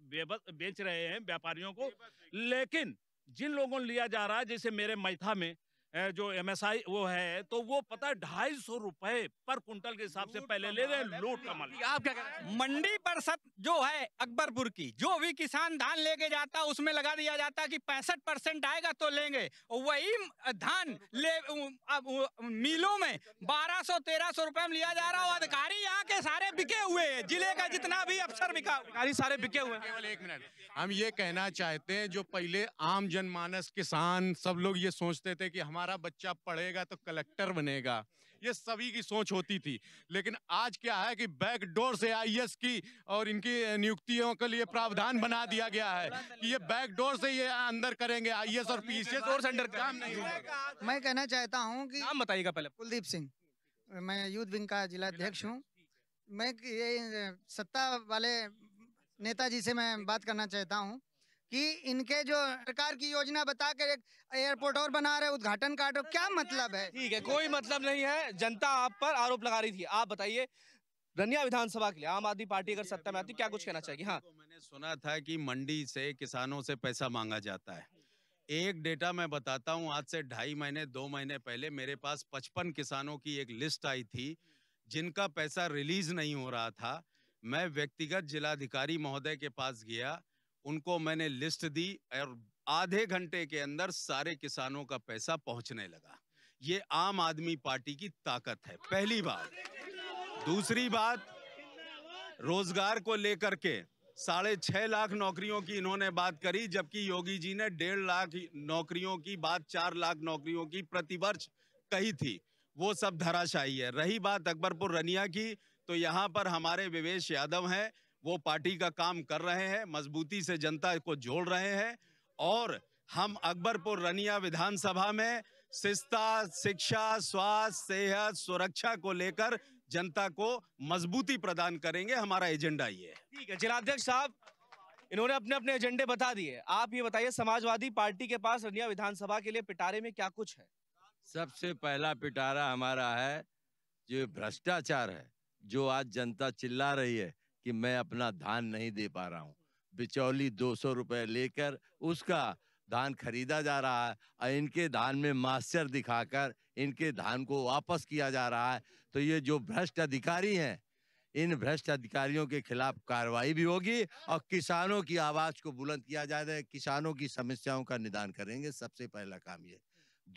बेच रहे हैं व्यापारियों को लेकिन जिन लोगों लिया जा रहा है जैसे मेरे मैथा में जो आई वो है तो वो पता है ढाई सौ रुपए पर कुंटल के हिसाब से पहले ले रहे लूट कमल आप क्या मंडी परिषद जो है अकबरपुर की जो भी किसान धान लेके जाता उसमें लगा दिया जाता कि पैंसठ परसेंट आएगा तो लेंगे वही धान ले मिलों में बारह सौ तेरह सौ रुपए में लिया जा रहा है अधिकारी यहाँ के सारे बिके हुए है जिले का जितना भी अफसर बिका अधिकारी सारे बिके हुए एक मिनट हम ये कहना चाहते है जो पहले आम जनमानस किसान सब लोग ये सोचते थे की हमारा हमारा बच्चा पढ़ेगा तो कलेक्टर बनेगा ये सभी की सोच होती थी लेकिन आज क्या है कि बैक डोर से आईएएस e की और इनकी नियुक्तियों के लिए प्रावधान बना दिया गया है कि ये बैक डोर से ये अंदर करेंगे आईएएस e और पीसीएस और अंडर काम नहीं मैं कहना चाहता हूँ कि नाम बताइएगा पहले कुलदीप सिंह मैं यूथ विंग का जिला अध्यक्ष हूँ मैं ये सत्ता वाले नेताजी से मैं बात करना चाहता हूँ कि इनके जो सरकार की योजना बताकर एक एयरपोर्ट और बना रहे उद्घाटन कार्ड क्या मतलब है ठीक है कोई मतलब नहीं है जनता आप पर आरोप लगा रही थी आप बताइए रनिया विधानसभा के लिए आम आदमी पार्टी अगर सत्ता में आती क्या कुछ कहना चाहिए हाँ मैंने सुना था कि मंडी से किसानों से पैसा मांगा जाता है एक डेटा मैं बताता हूं आज से ढाई महीने दो महीने पहले मेरे पास पचपन किसानों की एक लिस्ट आई थी जिनका पैसा रिलीज नहीं हो रहा था मैं व्यक्तिगत जिलाधिकारी महोदय के पास गया उनको मैंने लिस्ट दी और आधे घंटे के अंदर सारे किसानों का पैसा पहुंचने लगा ये आम आदमी पार्टी की ताकत है पहली बात दूसरी बात रोजगार को लेकर के साढ़े छह लाख नौकरियों की इन्होंने बात करी जबकि योगी जी ने डेढ़ लाख नौकरियों की बात चार लाख नौकरियों की प्रतिवर्ष कही थी वो सब धराशायी है रही बात अकबरपुर रनिया की तो यहाँ पर हमारे विवेश यादव हैं वो पार्टी का काम कर रहे हैं मजबूती से जनता को जोड़ रहे हैं और हम अकबरपुर रनिया विधानसभा में शिस्ता शिक्षा स्वास्थ्य सेहत सुरक्षा को लेकर जनता को मजबूती प्रदान करेंगे हमारा एजेंडा ये है ठीक है जिलाध्यक्ष साहब इन्होंने अपने अपने एजेंडे बता दिए आप ये बताइए समाजवादी पार्टी के पास रनिया विधानसभा के लिए पिटारे में क्या कुछ है सबसे पहला पिटारा हमारा है जो भ्रष्टाचार है जो आज जनता चिल्ला रही है कि मैं अपना धान नहीं दे पा रहा हूँ बिचौली दो सौ रुपये लेकर उसका धान खरीदा जा रहा है और इनके धान में मास्टर दिखाकर इनके धान को वापस किया जा रहा है तो ये जो भ्रष्ट अधिकारी हैं इन भ्रष्ट अधिकारियों के खिलाफ कार्रवाई भी होगी और किसानों की आवाज को बुलंद किया जाए किसानों की समस्याओं का निदान करेंगे सबसे पहला काम ये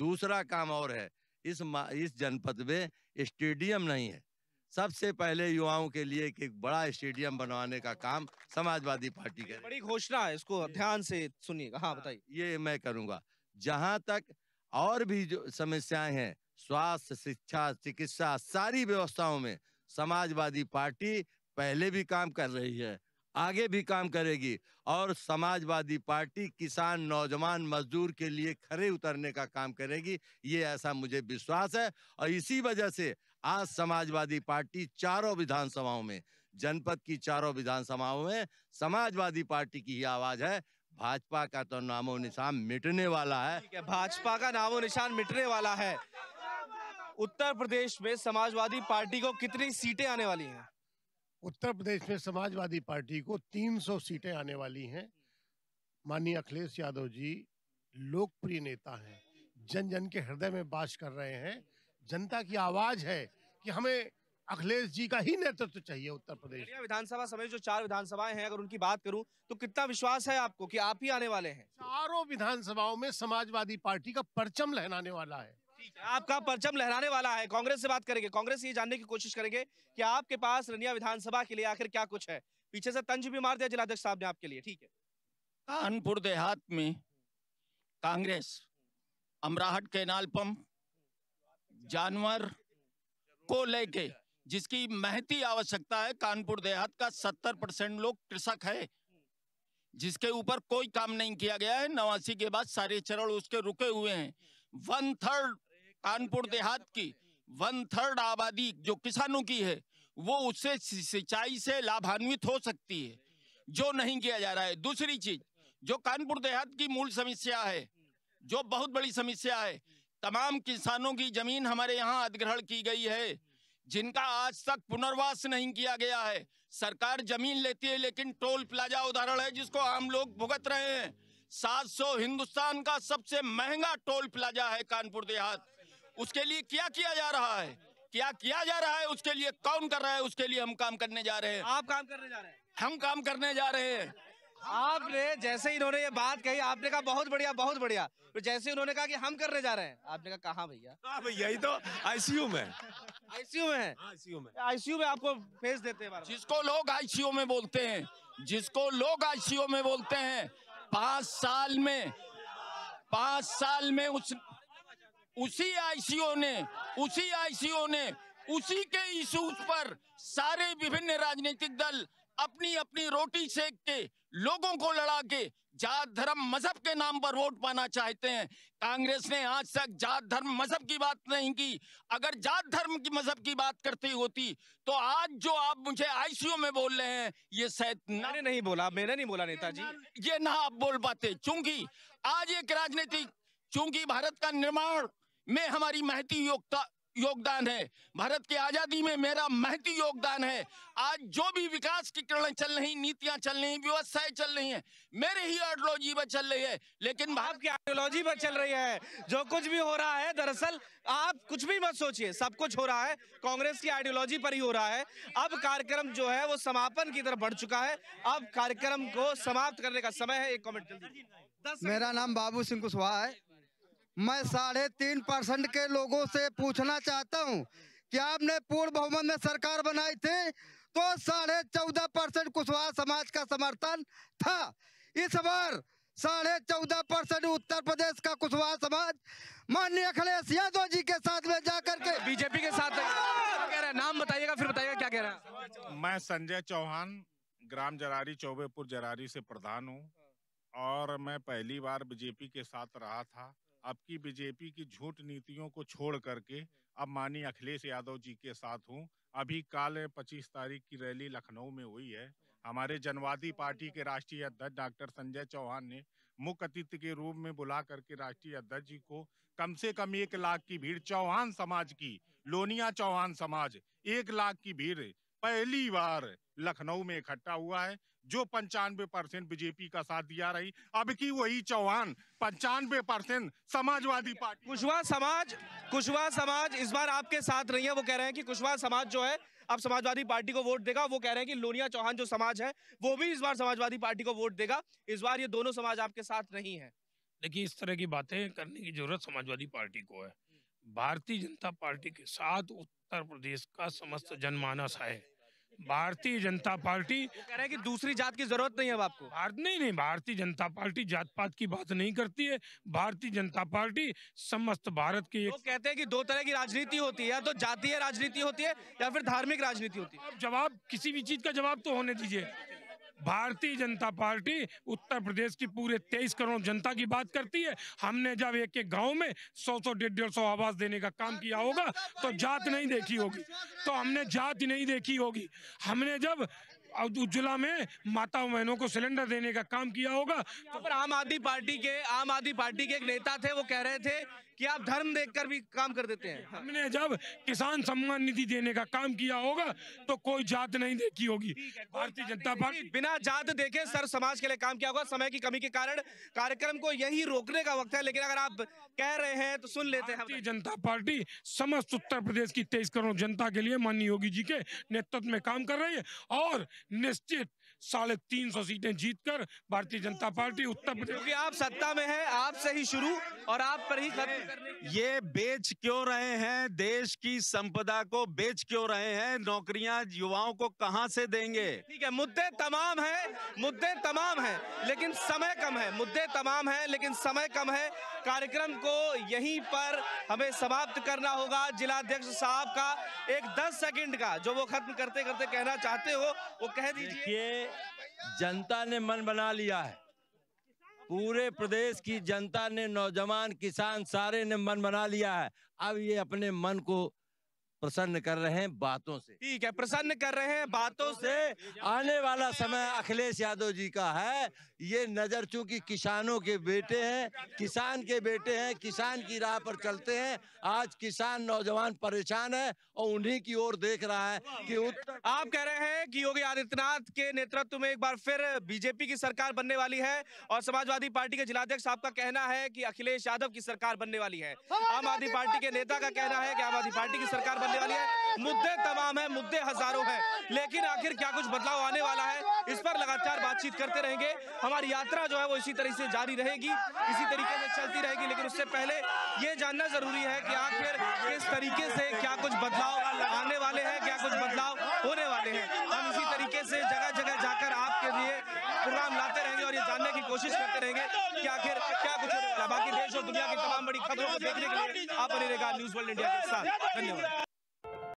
दूसरा काम और है इस इस जनपद में स्टेडियम नहीं है सबसे पहले युवाओं के लिए एक बड़ा स्टेडियम बनवाने का काम समाजवादी पार्टी का बड़ी घोषणा है इसको ध्यान से सुनिएगा हाँ, हाँ बताइए ये मैं करूंगा जहां तक और भी जो समस्याएं हैं स्वास्थ्य शिक्षा चिकित्सा सारी व्यवस्थाओं में समाजवादी पार्टी पहले भी काम कर रही है आगे भी काम करेगी और समाजवादी पार्टी किसान नौजवान मजदूर के लिए खड़े उतरने का काम करेगी ये ऐसा मुझे विश्वास है और इसी वजह से आज समाजवादी पार्टी चारों विधानसभाओं में जनपद की चारों विधानसभाओं में समाजवादी पार्टी की ही आवाज है भाजपा का तो नामो निशान मिटने वाला है भाजपा का नामो निशान मिटने वाला है उत्तर प्रदेश में समाजवादी पार्टी को कितनी सीटें आने वाली हैं उत्तर प्रदेश में समाजवादी पार्टी को 300 सीटें आने वाली हैं माननीय अखिलेश यादव जी लोकप्रिय नेता हैं जन जन के हृदय में बास कर रहे हैं जनता की आवाज है कि हमें अखिलेश जी का ही नेतृत्व तो चाहिए उत्तर प्रदेश विधानसभा समेत जो चार विधानसभाएं हैं अगर उनकी बात करूं तो कितना विश्वास है आपको कि आप ही आने वाले हैं चारों विधानसभाओं में समाजवादी पार्टी का परचम लहराने वाला है आपका परचम लहराने वाला है कांग्रेस से बात करेंगे कांग्रेस ये जानने की कोशिश करेंगे कि आपके पास रनिया विधानसभा के लिए आखिर क्या कुछ है पीछे से तंज भी मार दिया जिलाध्यक्ष साहब ने आपके लिए ठीक है कानपुर देहात में कांग्रेस अमराहट केनाल पंप जानवर को लेके जिसकी महती आवश्यकता है कानपुर देहात का सत्तर परसेंट लोग कृषक है जिसके ऊपर कोई काम नहीं किया गया है नवासी के बाद सारे चरण उसके रुके हुए हैं वन थर्ड कानपुर देहात की वन थर्ड आबादी जो किसानों की है वो उससे सिंचाई से लाभान्वित हो सकती है जो नहीं किया जा रहा है दूसरी चीज जो कानपुर देहात की मूल समस्या है जो बहुत बड़ी समस्या है तमाम किसानों की जमीन हमारे यहाँ अधिग्रहण की गई है जिनका आज तक पुनर्वास नहीं किया गया है सरकार जमीन लेती है लेकिन टोल प्लाजा उदाहरण है जिसको आम लोग भुगत रहे हैं 700 हिंदुस्तान का सबसे महंगा टोल प्लाजा है कानपुर देहात उसके लिए क्या किया जा रहा है क्या किया जा रहा है उसके लिए कौन कर रहा है उसके लिए हम काम करने जा रहे हैं आप काम करने जा रहे हैं हम काम करने जा रहे हैं आपने जैसे इन्होंने ये बात कही आपने कहा बहुत बढ़िया बहुत बढ़िया तो जैसे उन्होंने कहा कि हम करने जा रहे हैं आपने कहा कहाँ भैया हाँ भैया तो आईसीयू में आईसीयू में आईसीयू हाँ, में आईसीयू में आपको भेज देते हैं जिसको लोग आईसीयू में बोलते हैं जिसको लोग आईसीयू में बोलते हैं पांच साल में पांच साल में उस उसी आईसीओ ने उसी आईसीओ ने उसी के इशूज पर सारे विभिन्न राजनीतिक दल अपनी अपनी रोटी सेक के लोगों को लड़ा के जात धर्म मजहब के नाम पर वोट पाना चाहते हैं कांग्रेस ने आज तक जात धर्म मजहब की बात नहीं की अगर जात धर्म की मजहब की बात करती होती तो आज जो आप मुझे आईसीओ में बोल रहे हैं ये शायद मैंने नहीं बोला मैंने नहीं बोला नेताजी ये ना आप बोल पाते चूंकि आज एक राजनीतिक चूंकि भारत का निर्माण में हमारी महती योगता योगदान है भारत की आजादी में मेरा महती योगदान है आज जो भी विकास की किरणें चल रही नीतियां चल रही व्यवस्थाएं चल रही हैं मेरे ही आइडियोलॉजी पर चल रही है लेकिन भारत की आइडियोलॉजी पर चल रही है जो कुछ भी हो रहा है दरअसल आप कुछ भी मत सोचिए सब कुछ हो रहा है कांग्रेस की आइडियोलॉजी पर ही हो रहा है अब कार्यक्रम जो है वो समापन की तरफ बढ़ चुका है अब कार्यक्रम को समाप्त करने का समय है एक कॉमेंट मेरा नाम बाबू सिंह कुशवाहा है मैं साढ़े तीन परसेंट के लोगों से पूछना चाहता हूँ कि आपने पूर्ण बहुमत में सरकार बनाई थी तो साढ़े चौदह परसेंट कुशवाहा समाज का समर्थन था इस बार साढ़े चौदह परसेंट उत्तर प्रदेश का कुशवाहा समाज माननीय अखिलेश यादव जी के साथ में जाकर के बीजेपी के साथ कह रहे हैं नाम बताइएगा फिर बताइएगा क्या कह रहा है मैं संजय चौहान ग्राम जरारी चौबेपुर जरारी से प्रधान हूँ और मैं पहली बार बीजेपी के साथ रहा था आपकी बीजेपी की झूठ नीतियों को छोड़ करके अब मानी अखिलेश यादव जी के साथ हूँ अभी काल 25 तारीख की रैली लखनऊ में हुई है हमारे जनवादी पार्टी के राष्ट्रीय अध्यक्ष डॉक्टर संजय चौहान ने मुख्य अतिथि के रूप में बुला करके राष्ट्रीय अध्यक्ष जी को कम से कम एक लाख की भीड़ चौहान समाज की लोनिया चौहान समाज एक लाख की भीड़ पहली बार लखनऊ में इकट्ठा हुआ है जो पंचानवे परसेंट बीजेपी का साथ दिया रही अब की वही चौहान पंचानवे परसेंट समाजवादी पार्टी कुशवाहा समाज कुशवाहा समाज इस बार आपके साथ नहीं है वो कह रहे हैं कि कुशवाहा समाज जो है अब समाजवादी पार्टी को वोट देगा वो कह रहे हैं कि लोनिया चौहान जो समाज है वो भी इस बार समाजवादी पार्टी को वोट देगा इस बार ये दोनों समाज आपके साथ नहीं है देखिए इस तरह की बातें करने की जरूरत समाजवादी पार्टी को है भारतीय जनता पार्टी के साथ उत्तर प्रदेश का समस्त जनमानस है भारतीय जनता पार्टी कह रहे हैं कि दूसरी जात की जरूरत नहीं है अब आपको भारत नहीं नहीं भारतीय जनता पार्टी जात पात की बात नहीं करती है भारतीय जनता पार्टी समस्त भारत की एक... कहते हैं कि दो तरह की राजनीति होती है या तो जातीय राजनीति होती है या फिर धार्मिक राजनीति होती है जवाब किसी भी चीज का जवाब तो होने दीजिए भारतीय जनता पार्टी उत्तर प्रदेश की पूरे तेईस करोड़ जनता की बात करती है हमने जब एक एक गांव में सौ सौ डेढ़ डेढ़ सौ आवाज देने का काम किया होगा तो जात नहीं देखी होगी तो हमने जात नहीं देखी होगी हमने जब उज्ज्वला में माताओं बहनों को सिलेंडर देने का काम किया होगा तो पर आम आदमी पार्टी के आम आदमी पार्टी के एक नेता थे वो कह रहे थे कि आप धर्म देखकर भी काम कर देते हैं हमने जब किसान सम्मान निधि देने का काम किया होगा तो कोई जात नहीं देखी होगी भारतीय जनता पार्टी बिना जात देखे सर समाज के लिए काम किया होगा समय की कमी के कारण कार्यक्रम को यही रोकने का वक्त है लेकिन अगर आप कह रहे हैं तो सुन लेते हैं भारतीय जनता पार्टी समस्त उत्तर प्रदेश की तेईस करोड़ जनता के लिए माननीय योगी जी के नेतृत्व में काम कर रही है और निश्चित साढ़े तीन सौ सीटें जीतकर भारतीय जनता पार्टी उत्तर प्रदेश क्योंकि आप सत्ता में है आपसे ही शुरू और आप पर ही खत्म ये बेच क्यों रहे हैं देश की संपदा को बेच क्यों रहे हैं नौकरियां युवाओं को कहां से देंगे ठीक है मुद्दे तमाम है मुद्दे तमाम है लेकिन समय कम है मुद्दे तमाम है लेकिन समय कम है कार्यक्रम को यहीं पर हमें समाप्त करना होगा जिलाध्यक्ष साहब का एक दस सेकंड का जो वो खत्म करते करते कहना चाहते हो वो कह दीजिए जनता ने मन बना लिया है पूरे प्रदेश की जनता ने नौजवान किसान सारे ने मन बना लिया है अब ये अपने मन को प्रसन्न कर रहे हैं बातों से ठीक है प्रसन्न कर रहे हैं बातों से आने वाला समय अखिलेश यादव जी का है ये नज़र चूंकि किसानों के बेटे हैं किसान के बेटे हैं किसान की राह पर चलते हैं आज किसान नौजवान परेशान है और उन्हीं की ओर देख रहा है कि आप कह रहे हैं कि योगी आदित्यनाथ के नेतृत्व में एक बार फिर बीजेपी की सरकार बनने वाली है और समाजवादी पार्टी के जिलाध्यक्ष साहब का कहना है कि अखिलेश यादव की सरकार बनने वाली है आम आदमी पार्टी के नेता का कहना है कि आम आदमी पार्टी की सरकार बनने वाली है मुद्दे तमाम है मुद्दे हजारों हैं लेकिन आखिर क्या कुछ बदलाव आने वाला है इस पर लगातार बातचीत करते रहेंगे हम हमारी यात्रा जो है वो इसी तरीके से जारी रहेगी इसी तरीके से चलती रहेगी लेकिन उससे पहले ये जानना जरूरी है कि आखिर किस तरीके से क्या कुछ बदलाव आने वाले हैं क्या कुछ बदलाव होने वाले हैं हम इसी तरीके से जगह जगह जाकर आपके लिए प्रोग्राम लाते रहेंगे और ये जानने की कोशिश करते रहेंगे कि आखिर क्या कुछ बाकी देश और दुनिया की तमाम बड़ी खबरों को देखने के लिए आप रहेगा न्यूज वर्ल्ड इंडिया के साथ धन्यवाद